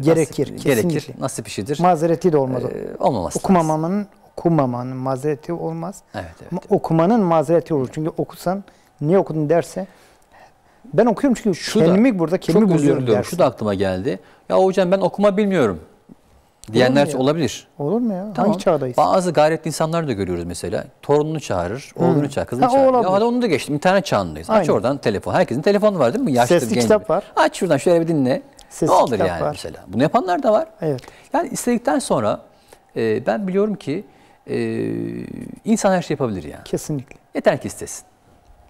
gerekir. Nasip, kesinlikle. gerekir. Nasip işidir. Mazereti de olmaz. E, olmaması Okumamanın, okumamanın mazereti olmaz. Evet, evet. Ama okumanın mazereti olur. Çünkü okusan, niye okudun derse ben okuyorum çünkü şu kendimi da, burada kendimi çok buluyorum Şu da aklıma geldi. Ya hocam ben okuma bilmiyorum diyenler olur olabilir. Olur mu ya? Tamam. Hangi çağdayız? Bazı gayretli insanlar da görüyoruz mesela. Torununu çağırır, oğlunu çağırır, kızını ha, çağırır. Ya onu da geçtim. İnternet çağındayız. Aynen. Aç oradan telefon. Herkesin telefonu var değil mi? Yaşlı, Sesli genç kitap var. Aç şuradan şöyle bir dinle. Sesli ne olur yani var. mesela. Bunu yapanlar da var. Evet. Yani istedikten sonra e, ben biliyorum ki e, insan her şey yapabilir yani. Kesinlikle. Yeter ki istesin.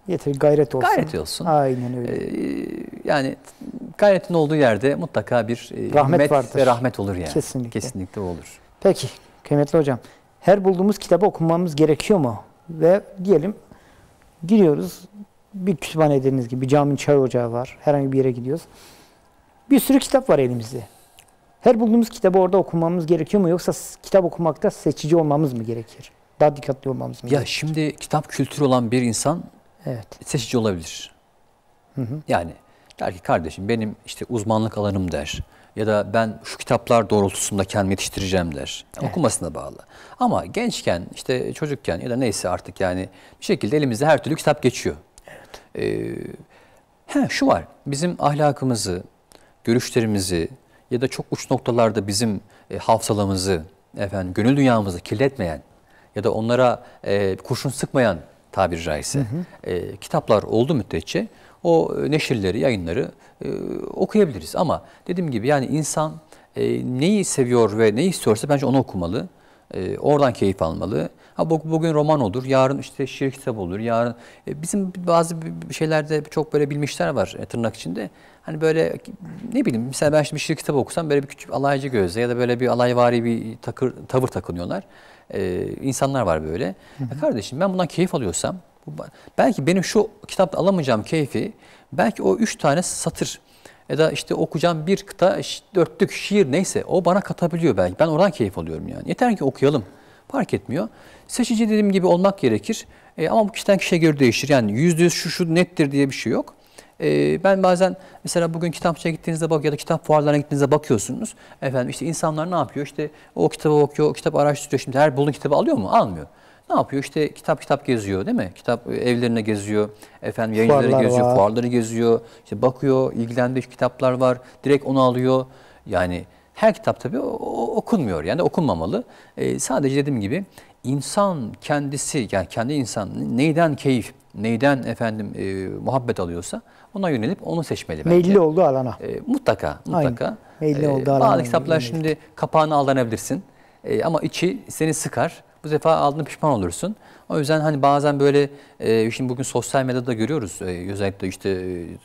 Yeteri gayret olsun. Gayret olsun. Aynen öyle. Ee, yani gayretin olduğu yerde mutlaka bir e, rahmet vardır. ve rahmet olur yani. Kesinlikle. Kesinlikle olur. Peki kıymetli hocam. Her bulduğumuz kitabı okumamız gerekiyor mu? Ve diyelim giriyoruz bir kütüphane dediğiniz gibi caminin çay ocağı var. Herhangi bir yere gidiyoruz. Bir sürü kitap var elimizde. Her bulduğumuz kitabı orada okumamız gerekiyor mu? Yoksa kitap okumakta seçici olmamız mı gerekir? Daha dikkatli olmamız mı ya gerekir? Ya şimdi kitap kültürü olan bir insan evet. seçici olabilir. Hı hı. Yani der ki kardeşim benim işte uzmanlık alanım der ya da ben şu kitaplar doğrultusunda kendimi yetiştireceğim der. evet. Okumasına bağlı. Ama gençken işte çocukken ya da neyse artık yani bir şekilde elimizde her türlü kitap geçiyor. Evet. Ee, he, şu var bizim ahlakımızı, görüşlerimizi ya da çok uç noktalarda bizim e, hafızalamızı, efendim, gönül dünyamızı kirletmeyen ya da onlara e, kurşun sıkmayan tabiri caizse hı hı. E, kitaplar oldu müddetçe o e, neşirleri, yayınları e, okuyabiliriz. Ama dediğim gibi yani insan e, neyi seviyor ve neyi istiyorsa bence onu okumalı. E, oradan keyif almalı. Ha bugün roman olur, yarın işte şiir kitabı olur, yarın e, bizim bazı şeylerde çok böyle bilmişler var e, tırnak içinde. Hani böyle ne bileyim mesela ben şimdi şiir kitabı okusam böyle bir küçük alaycı gözle ya da böyle bir alayvari bir takır, tavır takınıyorlar e, insanlar var böyle. Hı hı. E, kardeşim ben bundan keyif alıyorsam belki benim şu kitapta alamayacağım keyfi belki o üç tane satır ya da işte okuyacağım bir kıta dörtlük şiir neyse o bana katabiliyor belki. Ben oradan keyif alıyorum yani. Yeter ki okuyalım. Fark etmiyor. Seçici dediğim gibi olmak gerekir. E, ama bu kişiden kişiye göre değişir. Yani yüzde yüz şu şu nettir diye bir şey yok. Ee, ben bazen mesela bugün kitapçıya gittiğinizde bak ya da kitap fuarlarına gittiğinizde bakıyorsunuz. Efendim işte insanlar ne yapıyor? İşte o kitabı okuyor, o kitap araştırıyor. Şimdi her bulduğu kitabı alıyor mu? Almıyor. Ne yapıyor? İşte kitap kitap geziyor değil mi? Kitap e, evlerine geziyor, efendim yayınları Fuarlar geziyor, var. fuarları geziyor. İşte bakıyor, ilgilendiği kitaplar var. Direkt onu alıyor. Yani her kitap tabii okunmuyor. Yani okunmamalı. Ee, sadece dediğim gibi insan kendisi, yani kendi insan neyden keyif, neyden efendim e, muhabbet alıyorsa ona yönelip onu seçmeli bence. Meyilli olduğu alana. E, ee, mutlaka, mutlaka. Aynen. Meyilli ee, olduğu alana. Bazı kitaplar şimdi kapağını aldanabilirsin e, ama içi seni sıkar. Bu defa aldığında pişman olursun. O yüzden hani bazen böyle e, şimdi bugün sosyal medyada görüyoruz e, özellikle işte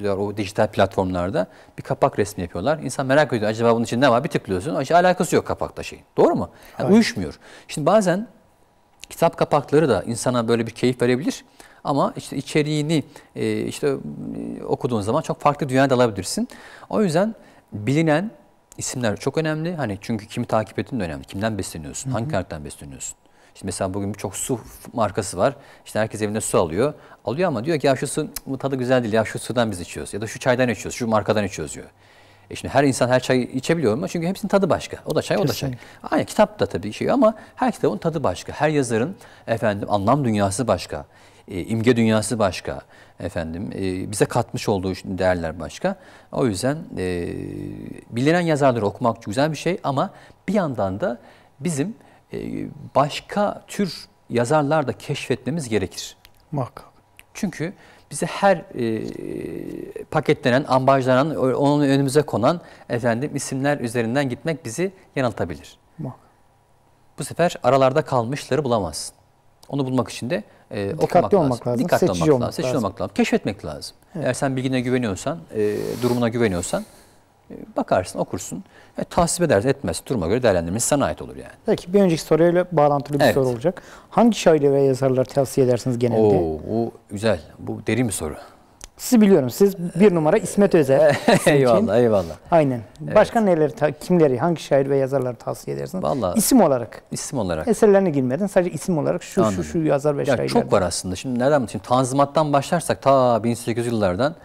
e, o dijital platformlarda bir kapak resmi yapıyorlar. İnsan merak ediyor acaba bunun için ne var bir tıklıyorsun. Hiç alakası yok kapakta şeyin. Doğru mu? Yani uyuşmuyor. Şimdi bazen kitap kapakları da insana böyle bir keyif verebilir. Ama işte içeriğini e, işte e, okuduğun zaman çok farklı dünyaya dalabilirsin. O yüzden bilinen isimler çok önemli. Hani çünkü kimi takip ettiğin de önemli. Kimden besleniyorsun? Hı hı. Hangi karakterden besleniyorsun? İşte mesela bugün birçok su markası var. İşte herkes evinde su alıyor. Alıyor ama diyor ki ya şu su bu tadı güzel değil. Ya şu sudan biz içiyoruz. Ya da şu çaydan içiyoruz. Şu markadan içiyoruz diyor. E şimdi her insan her çayı içebiliyor mu? Çünkü hepsinin tadı başka. O da çay, Kesinlikle. o da çay. Aynı kitap da tabii şey ama her kitabın tadı başka. Her yazarın efendim anlam dünyası başka. E, imge dünyası başka efendim e, bize katmış olduğu değerler başka o yüzden e, bilinen yazarları okumak güzel bir şey ama bir yandan da bizim e, başka tür yazarlar da keşfetmemiz gerekir. Muhakkak. Çünkü bize her e, paketlenen, ambalajlanan, onun önümüze konan efendim isimler üzerinden gitmek bizi yanıltabilir. Bu sefer aralarda kalmışları bulamazsın. Onu bulmak için de e, dikkatli okumak olmak lazım. lazım. Dikkatli seçici olmak, lazım. Seçici olmak lazım. Keşfetmek lazım. Evet. Eğer sen bilgine güveniyorsan, e, durumuna güveniyorsan bakarsın, okursun. E, tahsip edersin, etmez. Duruma göre değerlendirmesi sana ait olur yani. Peki bir önceki soruyla bağlantılı bir evet. soru olacak. Hangi şair ve yazarları tavsiye edersiniz genelde? Oo, bu güzel. Bu derin bir soru. Sizi biliyorum. Siz bir numara İsmet Özel. eyvallah, eyvallah. Aynen. Başka evet. neleri, kimleri, hangi şair ve yazarları tavsiye edersiniz? Vallahi, isim olarak. İsim olarak. Eserlerine girmeden sadece isim olarak şu Anladım. şu şu yazar ve ya şairler. Çok var aslında. Şimdi nereden Şimdi Tanzimat'tan başlarsak ta 1800 yıllardan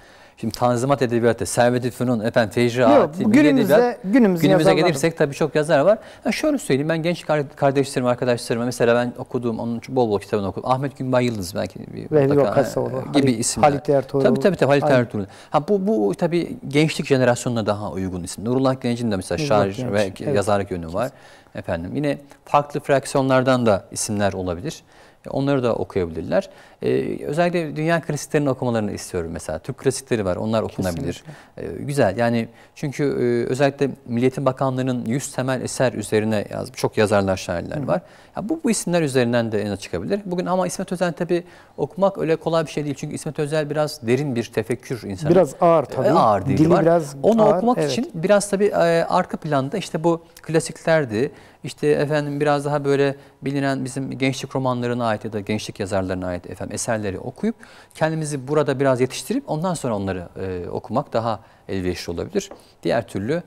Şimdi Tanzimat Edebiyatı, Servet-i Fünun, efendim Fecraati, Yok, günümüzde, edebiyat, günümüzde günümüze gelirsek tabii çok yazar var. Yani şöyle söyleyeyim ben genç kardeşlerim, arkadaşlarıma mesela ben okuduğum, onun bol bol kitabını okudum. Ahmet Günbay Yıldız belki bir Vehbi e, gibi Halit, isimler. Halit Ertuğrul. Tabii tabii, tabii Halit Aynen. Ertuğrul. Ha, bu, bu tabii gençlik jenerasyonuna daha uygun isim. Nurullah Genç'in de mesela şair Genç. ve evet. yazarlık yönü var. Efendim yine farklı fraksiyonlardan da isimler olabilir. Onları da okuyabilirler. Ee, özellikle dünya klasiklerini okumalarını istiyorum mesela. Türk klasikleri var, onlar okunabilir. Ee, güzel yani çünkü e, özellikle Milliyetin Bakanlığı'nın 100 temel eser üzerine yaz, çok yazarlar, şairler Hı. var. Ya bu, bu isimler üzerinden de en çıkabilir. Bugün ama İsmet Özel tabi okumak öyle kolay bir şey değil. Çünkü İsmet Özel biraz derin bir tefekkür insanı. Biraz ağır e, tabii. Ee, ağır değil dili var. biraz Onu ağır, okumak evet. için biraz tabi e, arka planda işte bu klasiklerdi, işte efendim biraz daha böyle bilinen bizim gençlik romanlarına ait ya da gençlik yazarlarına ait efendim eserleri okuyup kendimizi burada biraz yetiştirip ondan sonra onları e, okumak daha elverişli olabilir. Diğer türlü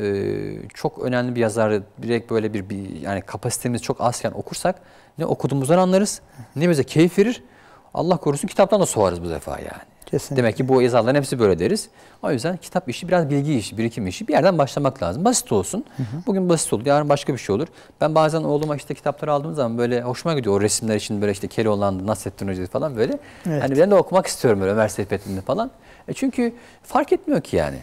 e, çok önemli bir yazarı direkt böyle bir, bir yani kapasitemiz çok azken okursak ne okuduğumuzdan anlarız ne bize keyif verir Allah korusun kitaptan da soğarız bu defa yani. Kesinlikle. Demek ki bu yazarların hepsi böyle deriz. O yüzden kitap işi biraz bilgi işi, birikim işi. Bir yerden başlamak lazım. Basit olsun. Hı hı. Bugün basit olur, yarın başka bir şey olur. Ben bazen oğluma işte kitapları aldığım zaman böyle hoşuma gidiyor. O resimler için böyle işte Keloğlan'dı, Nasrettin Hoca falan böyle. Hani evet. Hani ben de okumak istiyorum böyle Ömer Seyfettin'i falan. E çünkü fark etmiyor ki yani.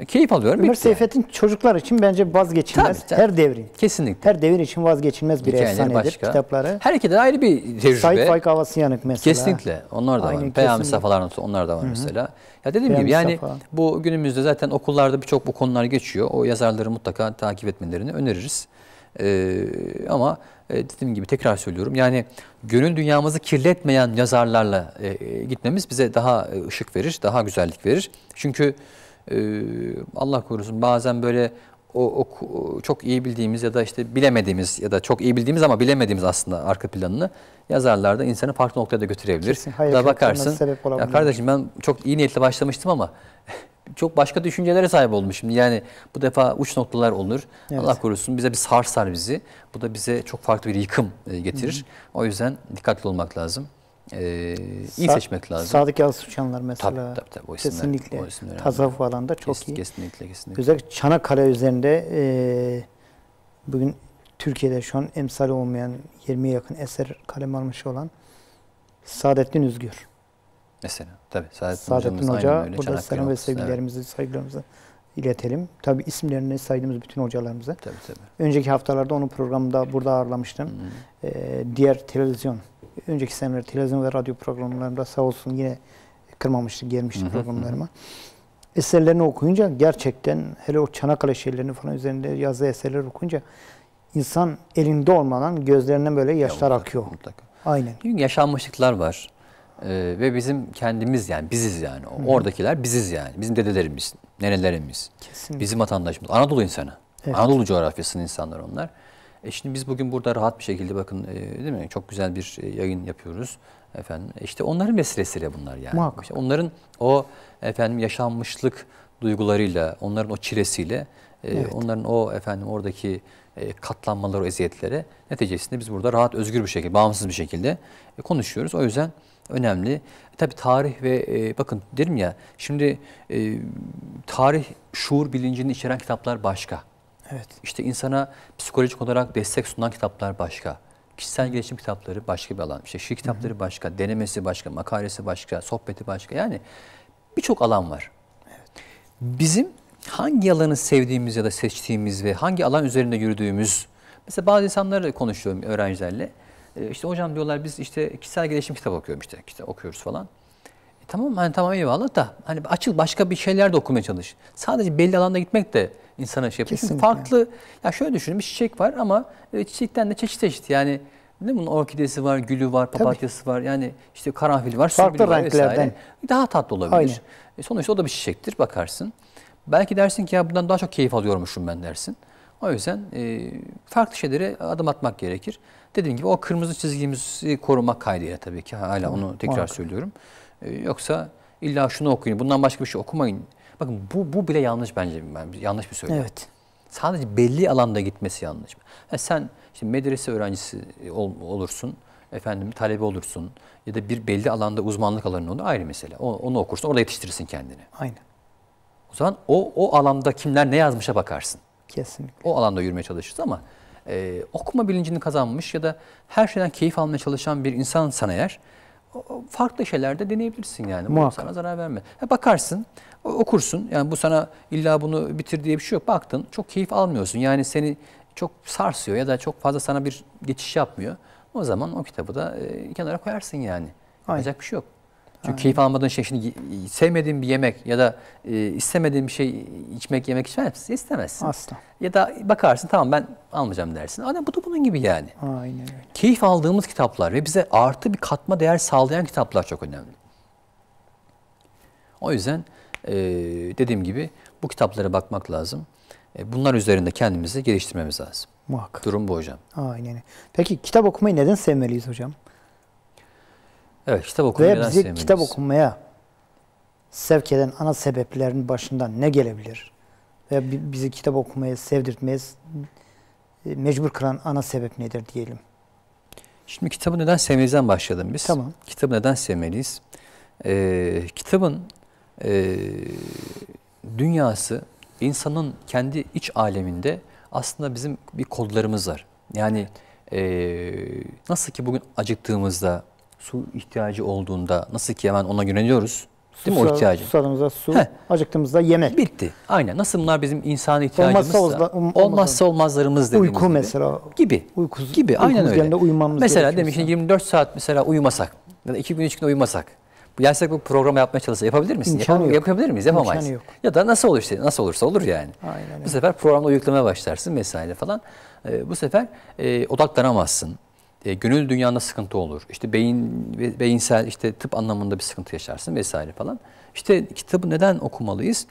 E, keyif alıyorum. Ömür Seyfettin çocuklar için bence vazgeçilmez. Tabii, tabii. Her devrin. Kesinlikle. Her devir için vazgeçilmez bir Hikayeleri efsanedir başka. kitapları. Her iki de ayrı bir tecrübe. Sait Faik Havası Yanık mesela. Kesinlikle. Onlar da Aynı, var. Peyami Safalar onlar da var Hı-hı. mesela. Ya dediğim Peyami gibi yani Safa. bu günümüzde zaten okullarda birçok bu konular geçiyor. O yazarları mutlaka takip etmelerini öneririz. Ee, ama e, dediğim gibi tekrar söylüyorum yani gönül dünyamızı kirletmeyen yazarlarla e, e gitmemiz bize daha ışık verir, daha güzellik verir. Çünkü ee, Allah korusun bazen böyle o, o çok iyi bildiğimiz ya da işte bilemediğimiz ya da çok iyi bildiğimiz ama bilemediğimiz aslında arka planını yazarlarda insanı farklı noktaya da götürebilir. Kesin, hayır, da bakarsın. Ya kardeşim ben çok iyi niyetle başlamıştım ama çok başka düşüncelere sahip olmuşum. Yani bu defa uç noktalar olur. Evet. Allah korusun bize bir sarsar bizi. Bu da bize çok farklı bir yıkım e, getirir. Hı hı. O yüzden dikkatli olmak lazım e, iyi Sa seçmek lazım. Sadık Yalçınlar mesela. Tabii tabii, tabii o isimler. Kesinlikle. O isimler tasavvuf önemli. alanda çok Kes, iyi. Kesinlikle kesinlikle. Özellikle Çanakkale üzerinde e, bugün Türkiye'de şu an emsali olmayan 20'ye yakın eser kalem almış olan Saadettin Üzgür. Mesela tabii Saadettin, Saadettin Hoca burada selam ve sevgilerimizi, evet. saygılarımızı iletelim. Tabi isimlerini saydığımız bütün hocalarımıza. Tabii tabii. Önceki haftalarda onu programda burada ağırlamıştım. Hı -hı. Ee, diğer televizyon önceki seneler televizyon ve radyo programlarında sağ olsun yine kırmamıştı, gelmişti hı programlarıma. Eserlerini okuyunca gerçekten hele o Çanakkale şehirlerini falan üzerinde yazdığı eserler okuyunca insan elinde olmadan gözlerinden böyle yaşlar ya, akıyor. Mutlaka. Aynen. Çünkü yaşanmışlıklar var. Ee, ve bizim kendimiz yani biziz yani. Hı. Oradakiler biziz yani. Bizim dedelerimiz, nenelerimiz, Kesinlikle. bizim vatandaşımız. Anadolu insanı. Evet. Anadolu coğrafyasının insanlar onlar. E şimdi biz bugün burada rahat bir şekilde bakın e, değil mi? Çok güzel bir e, yayın yapıyoruz efendim. E, işte onların vesilesiyle bunlar yani. Muhakkak. İşte onların o efendim yaşanmışlık duygularıyla, onların o çilesiyle, e, evet. onların o efendim oradaki katlanmaları, o eziyetlere neticesinde biz burada rahat, özgür bir şekilde, bağımsız bir şekilde konuşuyoruz. O yüzden önemli. E, tabii tarih ve e, bakın derim ya şimdi e, tarih şuur bilincini içeren kitaplar başka. Evet. İşte insana psikolojik olarak destek sunan kitaplar başka. Kişisel gelişim kitapları başka bir alan. İşte şiir kitapları Hı-hı. başka, denemesi başka, makalesi başka, sohbeti başka. Yani birçok alan var. Evet. Bizim hangi alanı sevdiğimiz ya da seçtiğimiz ve hangi alan üzerinde yürüdüğümüz. Mesela bazı insanlarla konuşuyorum öğrencilerle. E, işte hocam diyorlar biz işte kişisel gelişim kitabı okuyorum işte, kitap okuyoruz falan. Tamam hani tamam eyvallah da hani açıl başka bir şeyler de okumaya çalış. Sadece belli alanda gitmek de insana şey yapıyor. Kesinlikle. Farklı ya şöyle düşünün bir çiçek var ama e, çiçekten de çeşit çeşit yani ne bunun orkidesi var, gülü var, papatyası Tabii. var. Yani işte karanfil var, Farklı var renklerden. vesaire. Daha tatlı olabilir. Aynen. E sonuçta o da bir çiçektir bakarsın. Belki dersin ki ya bundan daha çok keyif alıyormuşum ben dersin. O yüzden e, farklı şeylere adım atmak gerekir. Dediğim gibi o kırmızı çizgimizi korumak kaydıyla tabii ki. Hala onu tekrar Mark. söylüyorum. Ee, yoksa illa şunu okuyun, bundan başka bir şey okumayın. Bakın bu, bu bile yanlış bence. Ben, yanlış bir söylem. Evet. Sadece belli alanda gitmesi yanlış. Yani sen işte medrese öğrencisi e, ol, olursun, efendim talebe olursun ya da bir belli alanda uzmanlık alanın olur ayrı mesele. Onu, onu okursun, orada yetiştirirsin kendini. Aynen. O zaman o, o alanda kimler ne yazmışa bakarsın. Kesinlikle. O alanda yürümeye çalışırsın ama e, okuma bilincini kazanmış ya da her şeyden keyif almaya çalışan bir insansan eğer farklı şeylerde deneyebilirsin yani. Muhakkak. Bu sana zarar verme. Bakarsın, okursun. Yani bu sana illa bunu bitir diye bir şey yok. Baktın çok keyif almıyorsun. Yani seni çok sarsıyor ya da çok fazla sana bir geçiş yapmıyor. O zaman o kitabı da e, kenara koyarsın yani. Aynen. Yapacak bir şey yok. Çünkü keyif almadığın şey şimdi sevmediğin bir yemek ya da e, istemediğin bir şey içmek yemek içmez misin? İstemezsin. Asla. Ya da bakarsın tamam ben almayacağım dersin. Aynen bu da bunun gibi yani. Aynen öyle. Keyif aldığımız kitaplar ve bize artı bir katma değer sağlayan kitaplar çok önemli. O yüzden e, dediğim gibi bu kitaplara bakmak lazım. E, bunlar üzerinde kendimizi geliştirmemiz lazım. Muhakkak. Durum bu hocam. Aynen. Peki kitap okumayı neden sevmeliyiz hocam? Evet, kitap okumaya Ve bizi kitap okumaya sevk eden ana sebeplerin başından ne gelebilir? Ve bizi kitap okumaya sevdirtmeye e, mecbur kılan ana sebep nedir diyelim. Şimdi kitabı neden sevmemizden başladım biz. Tamam. Kitabı neden sevmeliyiz? Ee, kitabın e, dünyası insanın kendi iç aleminde aslında bizim bir kodlarımız var. Yani e, nasıl ki bugün acıktığımızda su ihtiyacı olduğunda nasıl ki hemen ona yöneliyoruz? Değil su, mi o ihtiyacı? Susadığımızda su, Heh. acıktığımızda yemek. Bitti. Aynen. Nasıl bunlar bizim insan ihtiyacımızsa, olmazsa, olmaz, olmazsa olmazlarımız dediğimiz Uyku gibi. mesela. Gibi. Uykusuz, gibi. Aynen öyle. Uyumamız mesela demiş ki 24 saat mesela uyumasak ya da 2 gün 3 gün uyumasak. Gelsek bu programı yapmaya çalışsa yapabilir misin? İmkanı Yapam yok. Yapabilir miyiz? Yapamayız. İmkanı yok. Ya da nasıl olur işte, nasıl olursa olur yani. Aynen öyle. Bu sefer programda uyuklamaya başlarsın vesaire falan. Ee, bu sefer e, odaklanamazsın e, gönül dünyanda sıkıntı olur. İşte beyin beyinsel işte tıp anlamında bir sıkıntı yaşarsın vesaire falan. İşte kitabı neden okumalıyız?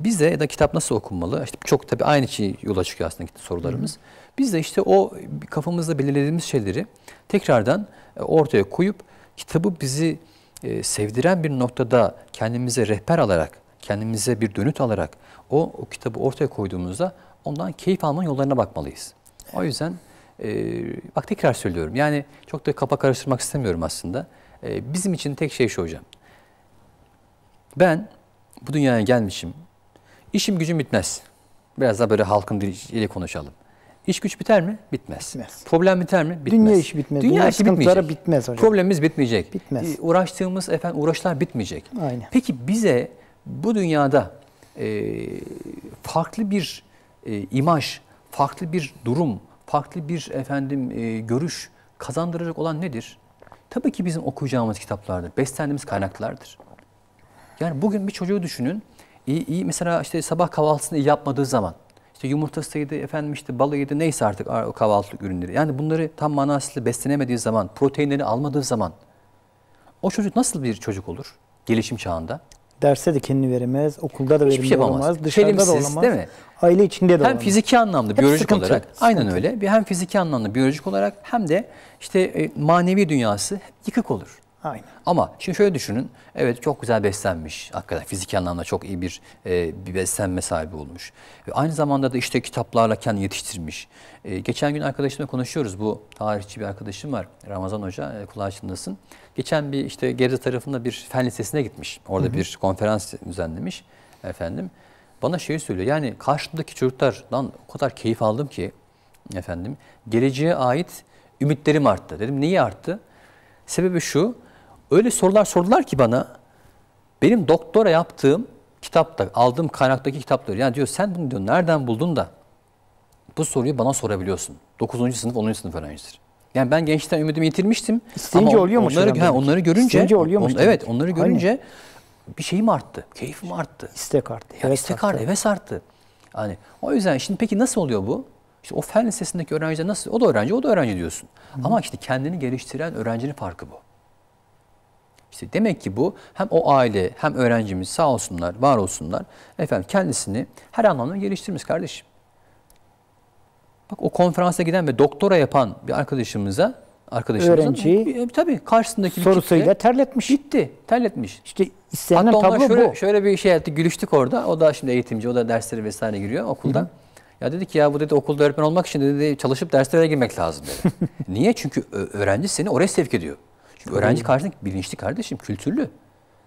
Bize ya da kitap nasıl okunmalı? İşte çok tabii aynı şey yola çıkıyor aslında sorularımız. Hı Biz de işte o kafamızda belirlediğimiz şeyleri tekrardan e, ortaya koyup kitabı bizi e, sevdiren bir noktada kendimize rehber alarak, kendimize bir dönüt alarak o, o kitabı ortaya koyduğumuzda ondan keyif alma yollarına bakmalıyız. O yüzden e, bak tekrar söylüyorum yani çok da kafa karıştırmak istemiyorum aslında. E, bizim için tek şey şu hocam. Ben bu dünyaya gelmişim. İşim gücüm bitmez. Biraz da böyle halkın diliyle konuşalım. İş güç biter mi? Bitmez. bitmez. Problem biter mi? Bitmez. Dünya işi bitmez. Dünya, Dünya işi bitmeyecek. bitmez hocam. Problemimiz bitmeyecek. Bitmez. Ee, uğraştığımız efendim uğraşlar bitmeyecek. Aynen. Peki bize bu dünyada e, farklı bir e, imaj, farklı bir durum, farklı bir efendim e, görüş kazandıracak olan nedir? Tabii ki bizim okuyacağımız kitaplardır, beslendiğimiz kaynaklardır. Yani bugün bir çocuğu düşünün, iyi, iyi mesela işte sabah kahvaltısını iyi yapmadığı zaman, işte yumurtası yedi, efendim işte balı yedi, neyse artık kahvaltılık ürünleri. Yani bunları tam manasıyla beslenemediği zaman, proteinleri almadığı zaman o çocuk nasıl bir çocuk olur gelişim çağında? Derste de kendini veremez, okulda da verimli şey yapamaz. olamaz, dışarıda Çelimsiz, da olamaz. Değil mi? Aile içinde de olamaz. Hem fiziki anlamda, Hep biyolojik sıkıntı, olarak sıkıntı. aynen öyle. Bir hem fiziki anlamda, biyolojik olarak hem de işte e, manevi dünyası yıkık olur. Aynen. Ama şimdi şöyle düşünün. Evet çok güzel beslenmiş. Hakikaten fiziki anlamda çok iyi bir, e, bir beslenme sahibi olmuş. Ve aynı zamanda da işte kitaplarla kendini yetiştirmiş. E, geçen gün arkadaşımla konuşuyoruz. Bu tarihçi bir arkadaşım var. Ramazan Hoca e, kulağı çınlasın. Geçen bir işte Gebze tarafında bir fen lisesine gitmiş. Orada Hı -hı. bir konferans düzenlemiş efendim. Bana şeyi söylüyor. Yani karşımdaki çocuklardan o kadar keyif aldım ki efendim. Geleceğe ait ümitlerim arttı. Dedim niye arttı? Sebebi şu öyle sorular sordular ki bana benim doktora yaptığım kitapta, aldığım kaynaktaki kitapları. Yani diyor sen bunu diyor nereden buldun da bu soruyu bana sorabiliyorsun. 9. sınıf, 10. sınıf öğrencisidir. Yani ben gençten ümidimi yitirmiştim. İsteyince ama oluyormuş. Onları, ha, onları görünce. İsteyince oluyormuş. On, evet onları görünce Aynen. bir şeyim arttı. Keyfim arttı. İstek arttı. Ya, heves istek arttı. Heves arttı. Yani o yüzden şimdi peki nasıl oluyor bu? İşte o fen lisesindeki öğrenciler nasıl? O da öğrenci, o da öğrenci diyorsun. Hı. Ama işte kendini geliştiren öğrencinin farkı bu. İşte demek ki bu hem o aile hem öğrencimiz sağ olsunlar, var olsunlar. Efendim kendisini her anlamda geliştirmiş kardeşim. Bak o konferansa giden ve doktora yapan bir arkadaşımıza arkadaşımızın öğrenci tabii karşısındaki sorusuyla bir terletmiş. Gitti, terletmiş. İşte istenen Hatta tablo şöyle, bu. şöyle bir şey yaptı, gülüştük orada. O da şimdi eğitimci, o da dersleri vesaire giriyor okulda. Ya dedi ki ya bu dedi okulda öğretmen olmak için dedi çalışıp derslere girmek lazım dedi. Niye? Çünkü öğrenci seni oraya sevk ediyor. Çünkü öğrenci karşısındaki bilinçli kardeşim, kültürlü.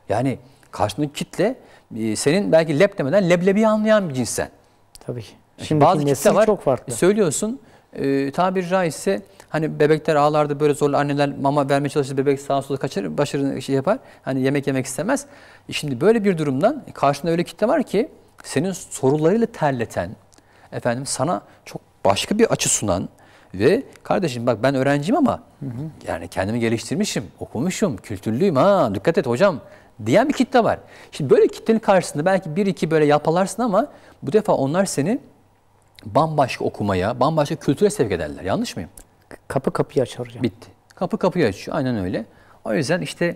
Yani karşındaki kitle e, senin belki lep demeden leblebiyi anlayan bir cinsen. Tabii ki. Şimdi bazı kitle var. Çok farklı. E, söylüyorsun e, tabiri caizse hani bebekler ağlarda böyle zorla anneler mama vermeye çalışır bebek sağa sola kaçır başarını şey yapar. Hani yemek yemek istemez. E şimdi böyle bir durumdan e, karşında öyle kitle var ki senin sorularıyla terleten efendim sana çok başka bir açı sunan ve kardeşim bak ben öğrencim ama hı hı. yani kendimi geliştirmişim, okumuşum, kültürlüyüm ha dikkat et hocam diyen bir kitle var. Şimdi böyle kitlenin karşısında belki bir iki böyle yapalarsın ama bu defa onlar seni bambaşka okumaya, bambaşka kültüre sevk ederler. Yanlış mıyım? Kapı kapıyı açar hocam. Bitti. Kapı kapıyı açıyor. Aynen öyle. O yüzden işte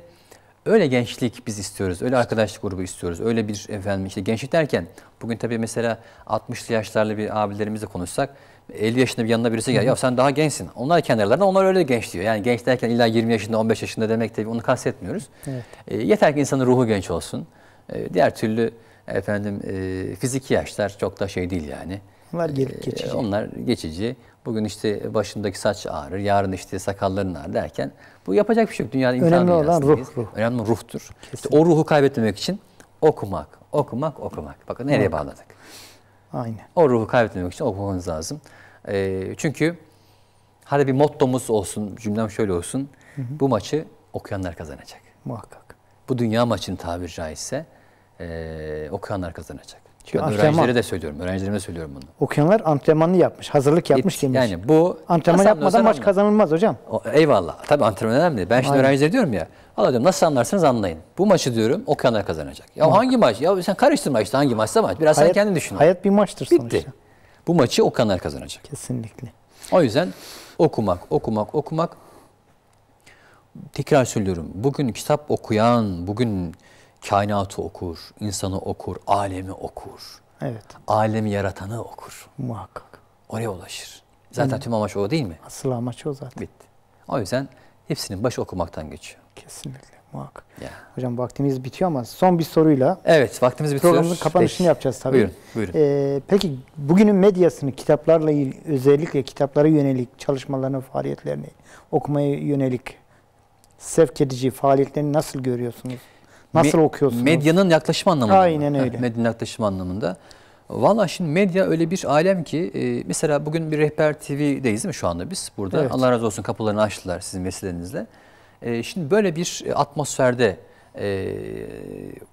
öyle gençlik biz istiyoruz. Öyle arkadaşlık grubu istiyoruz. Öyle bir efendim işte gençlik derken bugün tabii mesela 60'lı yaşlarla bir abilerimizle konuşsak 50 yaşında bir yanına birisi gel. Ya sen daha gençsin. Onlar kendilerine onlar öyle genç diyor. Yani genç derken illa 20 yaşında 15 yaşında demek tabii onu kastetmiyoruz. Evet. E, yeter ki insanın ruhu genç olsun. E, diğer türlü efendim e, fiziki yaşlar çok da şey değil yani. Onlar gelip e, geçici. E, onlar geçici. Bugün işte başındaki saç ağrır, yarın işte sakalların ağrır derken bu yapacak bir şey yok. Dünyanın Önemli olan ruh, ruh. Önemli ruhtur. İşte o ruhu kaybetmemek için okumak, okumak, okumak. Bakın nereye bağladık. Aynen. O ruhu kaybetmemek için okumamız lazım. E, çünkü hadi bir mottomuz olsun, cümlem şöyle olsun. Hı hı. Bu maçı okuyanlar kazanacak. Muhakkak. Bu dünya maçını tabiri caizse e, okuyanlar kazanacak. Çünkü ben antrenman. öğrencilere de söylüyorum, öğrencilerime söylüyorum bunu. Okuyanlar antrenmanını yapmış, hazırlık yapmış It, demiş. Yani bu... Antrenman yapmadan maç kazanılmaz hocam. O, eyvallah. Tabii antrenman önemli. Ben şimdi Aynen. öğrencilere diyorum ya, Allah diyorum nasıl anlarsınız anlayın. Bu maçı diyorum okuyanlar kazanacak. Ya Hı. hangi maç? Ya sen karıştırma işte hangi maçsa maç. Biraz hayat, sen kendini düşün. Hayat bir maçtır Bitti. sonuçta. Bu maçı Okanlar kazanacak. Kesinlikle. O yüzden okumak, okumak, okumak. Tekrar söylüyorum. Bugün kitap okuyan, bugün kainatı okur, insanı okur, alemi okur. Evet. Alemi yaratanı okur. Muhakkak. Oraya ulaşır. Zaten tüm amaç o değil mi? Asıl amaç o zaten. Bitti. O yüzden hepsinin başı okumaktan geçiyor. Kesinlikle yapmak. Ya. Hocam vaktimiz bitiyor ama son bir soruyla. Evet vaktimiz bitiyor. Programımızın kapanışını Peki. yapacağız tabii. Buyurun. buyurun. Ee, peki bugünün medyasını kitaplarla özellikle kitaplara yönelik çalışmalarını, faaliyetlerini okumaya yönelik sevk edici faaliyetlerini nasıl görüyorsunuz? Nasıl Me okuyorsunuz? Medyanın yaklaşım anlamında. Aynen mı? öyle. Medyanın yaklaşım anlamında. Valla şimdi medya öyle bir alem ki e, mesela bugün bir rehber TV'deyiz değil mi şu anda biz burada? Evet. Allah razı olsun kapılarını açtılar sizin vesilenizle. Ee, şimdi böyle bir atmosferde e,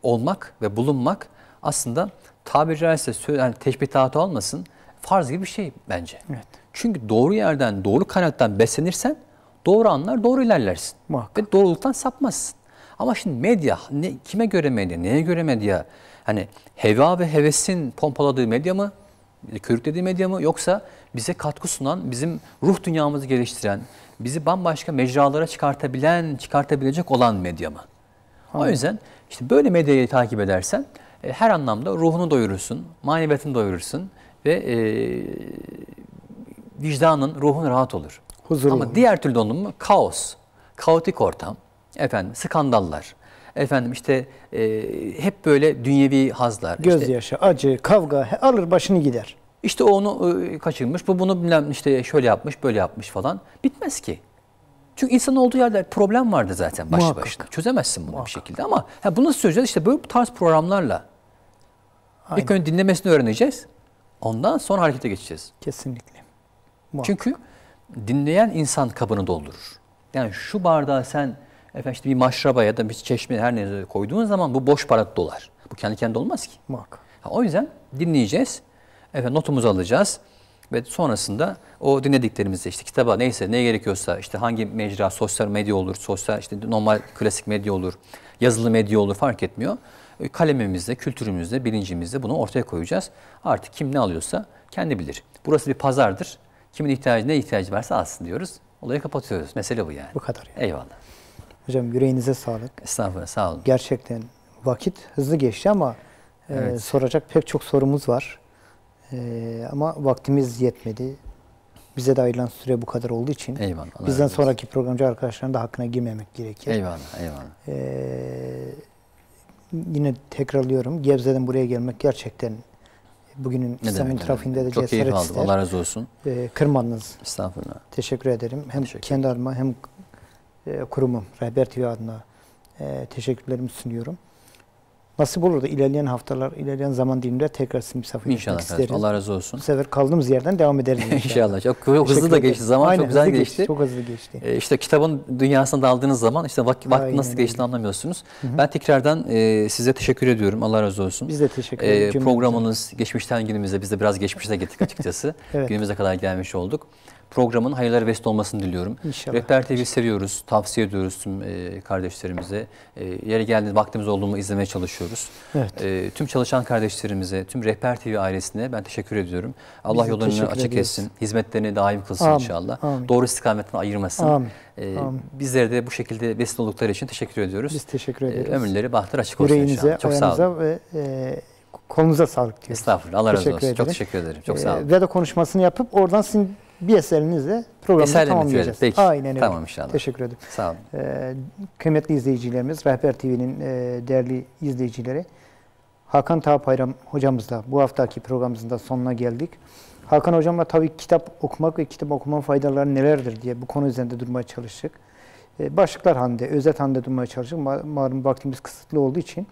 olmak ve bulunmak aslında tabiri caizse yani teşbihat olmasın farz gibi bir şey bence. Evet. Çünkü doğru yerden, doğru kaynaktan beslenirsen doğru anlar, doğru ilerlersin. Muhakkak. Ve doğruluktan sapmazsın. Ama şimdi medya, ne, kime göre medya, neye göre medya? Hani heva ve hevesin pompaladığı medya mı? E, körüklediği medya mı yoksa bize katkı sunan, bizim ruh dünyamızı geliştiren, bizi bambaşka mecralara çıkartabilen, çıkartabilecek olan medya mı? Anladım. O yüzden işte böyle medyayı takip edersen e, her anlamda ruhunu doyurursun, maneviyatını doyurursun ve e, vicdanın, ruhun rahat olur. Huzurlu. Ama diğer türlü onun mu? Kaos, kaotik ortam, efendim skandallar, Efendim işte e, hep böyle dünyevi hazlar. Gözyaşı, işte, acı, kavga alır başını gider. İşte onu e, kaçırmış, bu bunu bilmem işte şöyle yapmış, böyle yapmış falan. Bitmez ki. Çünkü insan olduğu yerler problem vardı zaten baş Muhakkak. başına. Çözemezsin bunu Muhakkak. bir şekilde ama ha, bunu nasıl çözeceğiz? İşte böyle bu tarz programlarla. Aynen. İlk önce dinlemesini öğreneceğiz. Ondan sonra harekete geçeceğiz. Kesinlikle. Muhakkak. Çünkü dinleyen insan kabını doldurur. Yani şu bardağı sen efendim işte bir maşraba ya da bir çeşme her neyse koyduğun zaman bu boş para dolar. Bu kendi kendine olmaz ki. Muhakkak. Ha, o yüzden dinleyeceğiz. Efendim notumuzu alacağız ve sonrasında o dinlediklerimizde işte kitaba neyse ne gerekiyorsa işte hangi mecra sosyal medya olur, sosyal işte normal klasik medya olur, yazılı medya olur fark etmiyor. E, kalemimizde, kültürümüzde, bilincimizde bunu ortaya koyacağız. Artık kim ne alıyorsa kendi bilir. Burası bir pazardır. Kimin ihtiyacı ne ihtiyacı varsa alsın diyoruz. Olayı kapatıyoruz. Mesele bu yani. Bu kadar. Yani. Eyvallah. Hocam yüreğinize sağlık. Estağfurullah sağ olun. Gerçekten vakit hızlı geçti ama e, evet. e, soracak pek çok sorumuz var. E, ama vaktimiz yetmedi. Bize de ayrılan süre bu kadar olduğu için eyvallah, bizden eyvallah. sonraki programcı arkadaşların da hakkına girmemek gerekir. Eyvallah, eyvallah. Ee, yine tekrarlıyorum. Gebze'den buraya gelmek gerçekten bugünün İslam'ın trafiğinde de cesaret Çok cesaret ister. Allah razı olsun. Ee, kırmadınız. Estağfurullah. Teşekkür ederim. Hem Teşekkür. kendi adıma hem e, kurumum Rehber TV adına e, teşekkürlerimi sunuyorum. Nasip olur da ilerleyen haftalar, ilerleyen zaman dilimde tekrar sizin misafir İnşallah isteriz. Allah razı olsun. Bu sefer kaldığımız yerden devam ederiz. inşallah. inşallah. Çok hızlı da geçti. Zaman Aynen, çok güzel geçti. geçti. Çok hızlı geçti. Ee, işte kitabın dünyasına daldığınız zaman işte vakit vakti nasıl geçti anlamıyorsunuz. Hı hı. Ben tekrardan e, size teşekkür ediyorum. Allah razı olsun. Biz de teşekkür ederiz. E, programınız geçmişten günümüze, biz de biraz geçmişe gittik açıkçası. evet. Günümüze kadar gelmiş olduk programın hayırlara vesile olmasını diliyorum. İnşallah. Rehber TV seviyoruz, tavsiye ediyoruz tüm e, kardeşlerimize. E, yere geldiğinde vaktimiz olduğunu izlemeye çalışıyoruz. Evet. E, tüm çalışan kardeşlerimize, tüm Rehber TV ailesine ben teşekkür ediyorum. Allah yollarını açık ediyoruz. etsin, hizmetlerini daim kılsın Amin. inşallah. Amin. Doğru istikametten ayırmasın. Amin. E, Bizlere de bu şekilde vesile oldukları için teşekkür ediyoruz. Biz teşekkür ederiz. E, ömürleri bahtır açık olsun Yüreğinize, inşallah. Çok sağ olun. Ve, e, kolunuza sağlık diyoruz. Estağfurullah. Allah razı olsun. Ederim. Çok teşekkür ederim. Çok sağ e, olun. ve de konuşmasını yapıp oradan sizin bir eserinizle programı Eserle tamamlayacağız. Peki. Aynen öyle. Tamam inşallah. Teşekkür ederim. Sağ olun. Ee, kıymetli izleyicilerimiz, Rehber TV'nin e, değerli izleyicileri, Hakan Tahapayram hocamızla bu haftaki programımızın da sonuna geldik. Hakan hocamla tabii kitap okumak ve kitap okumanın faydaları nelerdir diye bu konu üzerinde durmaya çalıştık. Ee, başlıklar halinde, özet halinde durmaya çalıştık. Malum vaktimiz kısıtlı olduğu için.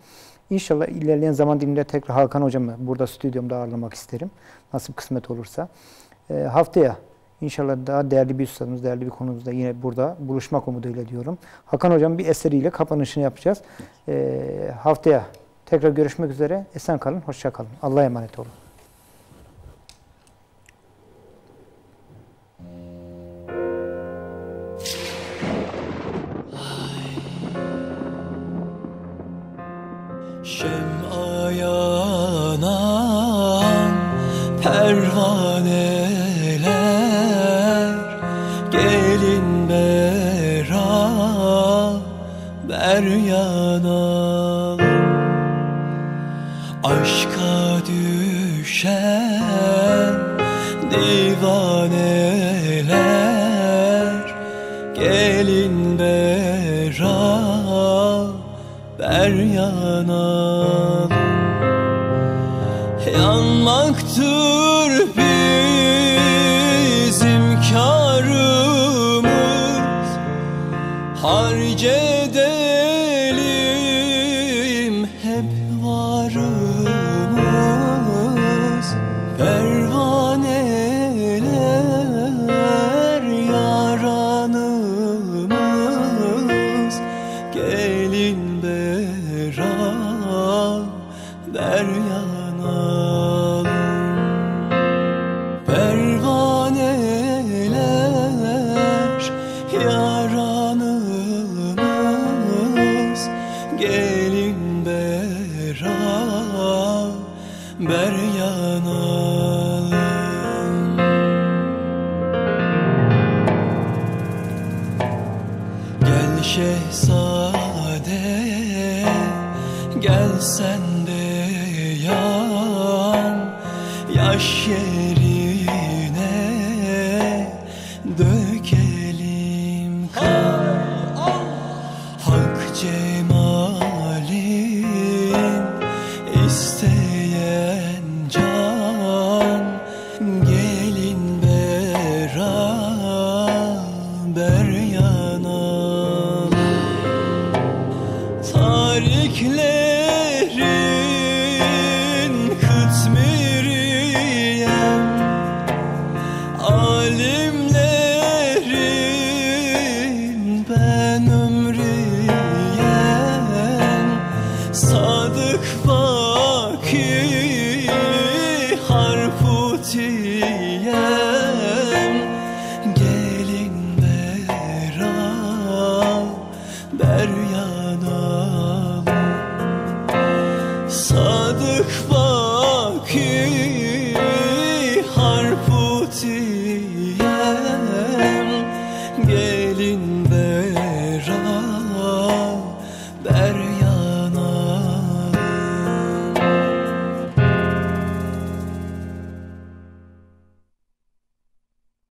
İnşallah ilerleyen zaman diliminde tekrar Hakan hocamı burada stüdyomda ağırlamak isterim. Nasip kısmet olursa. Ee, haftaya İnşallah daha değerli bir üstadımız, değerli bir konumuzda yine burada buluşmak umuduyla diyorum. Hakan Hocam bir eseriyle kapanışını yapacağız. Ee, haftaya tekrar görüşmek üzere. Esen kalın, hoşça kalın. Allah'a emanet olun. Beryana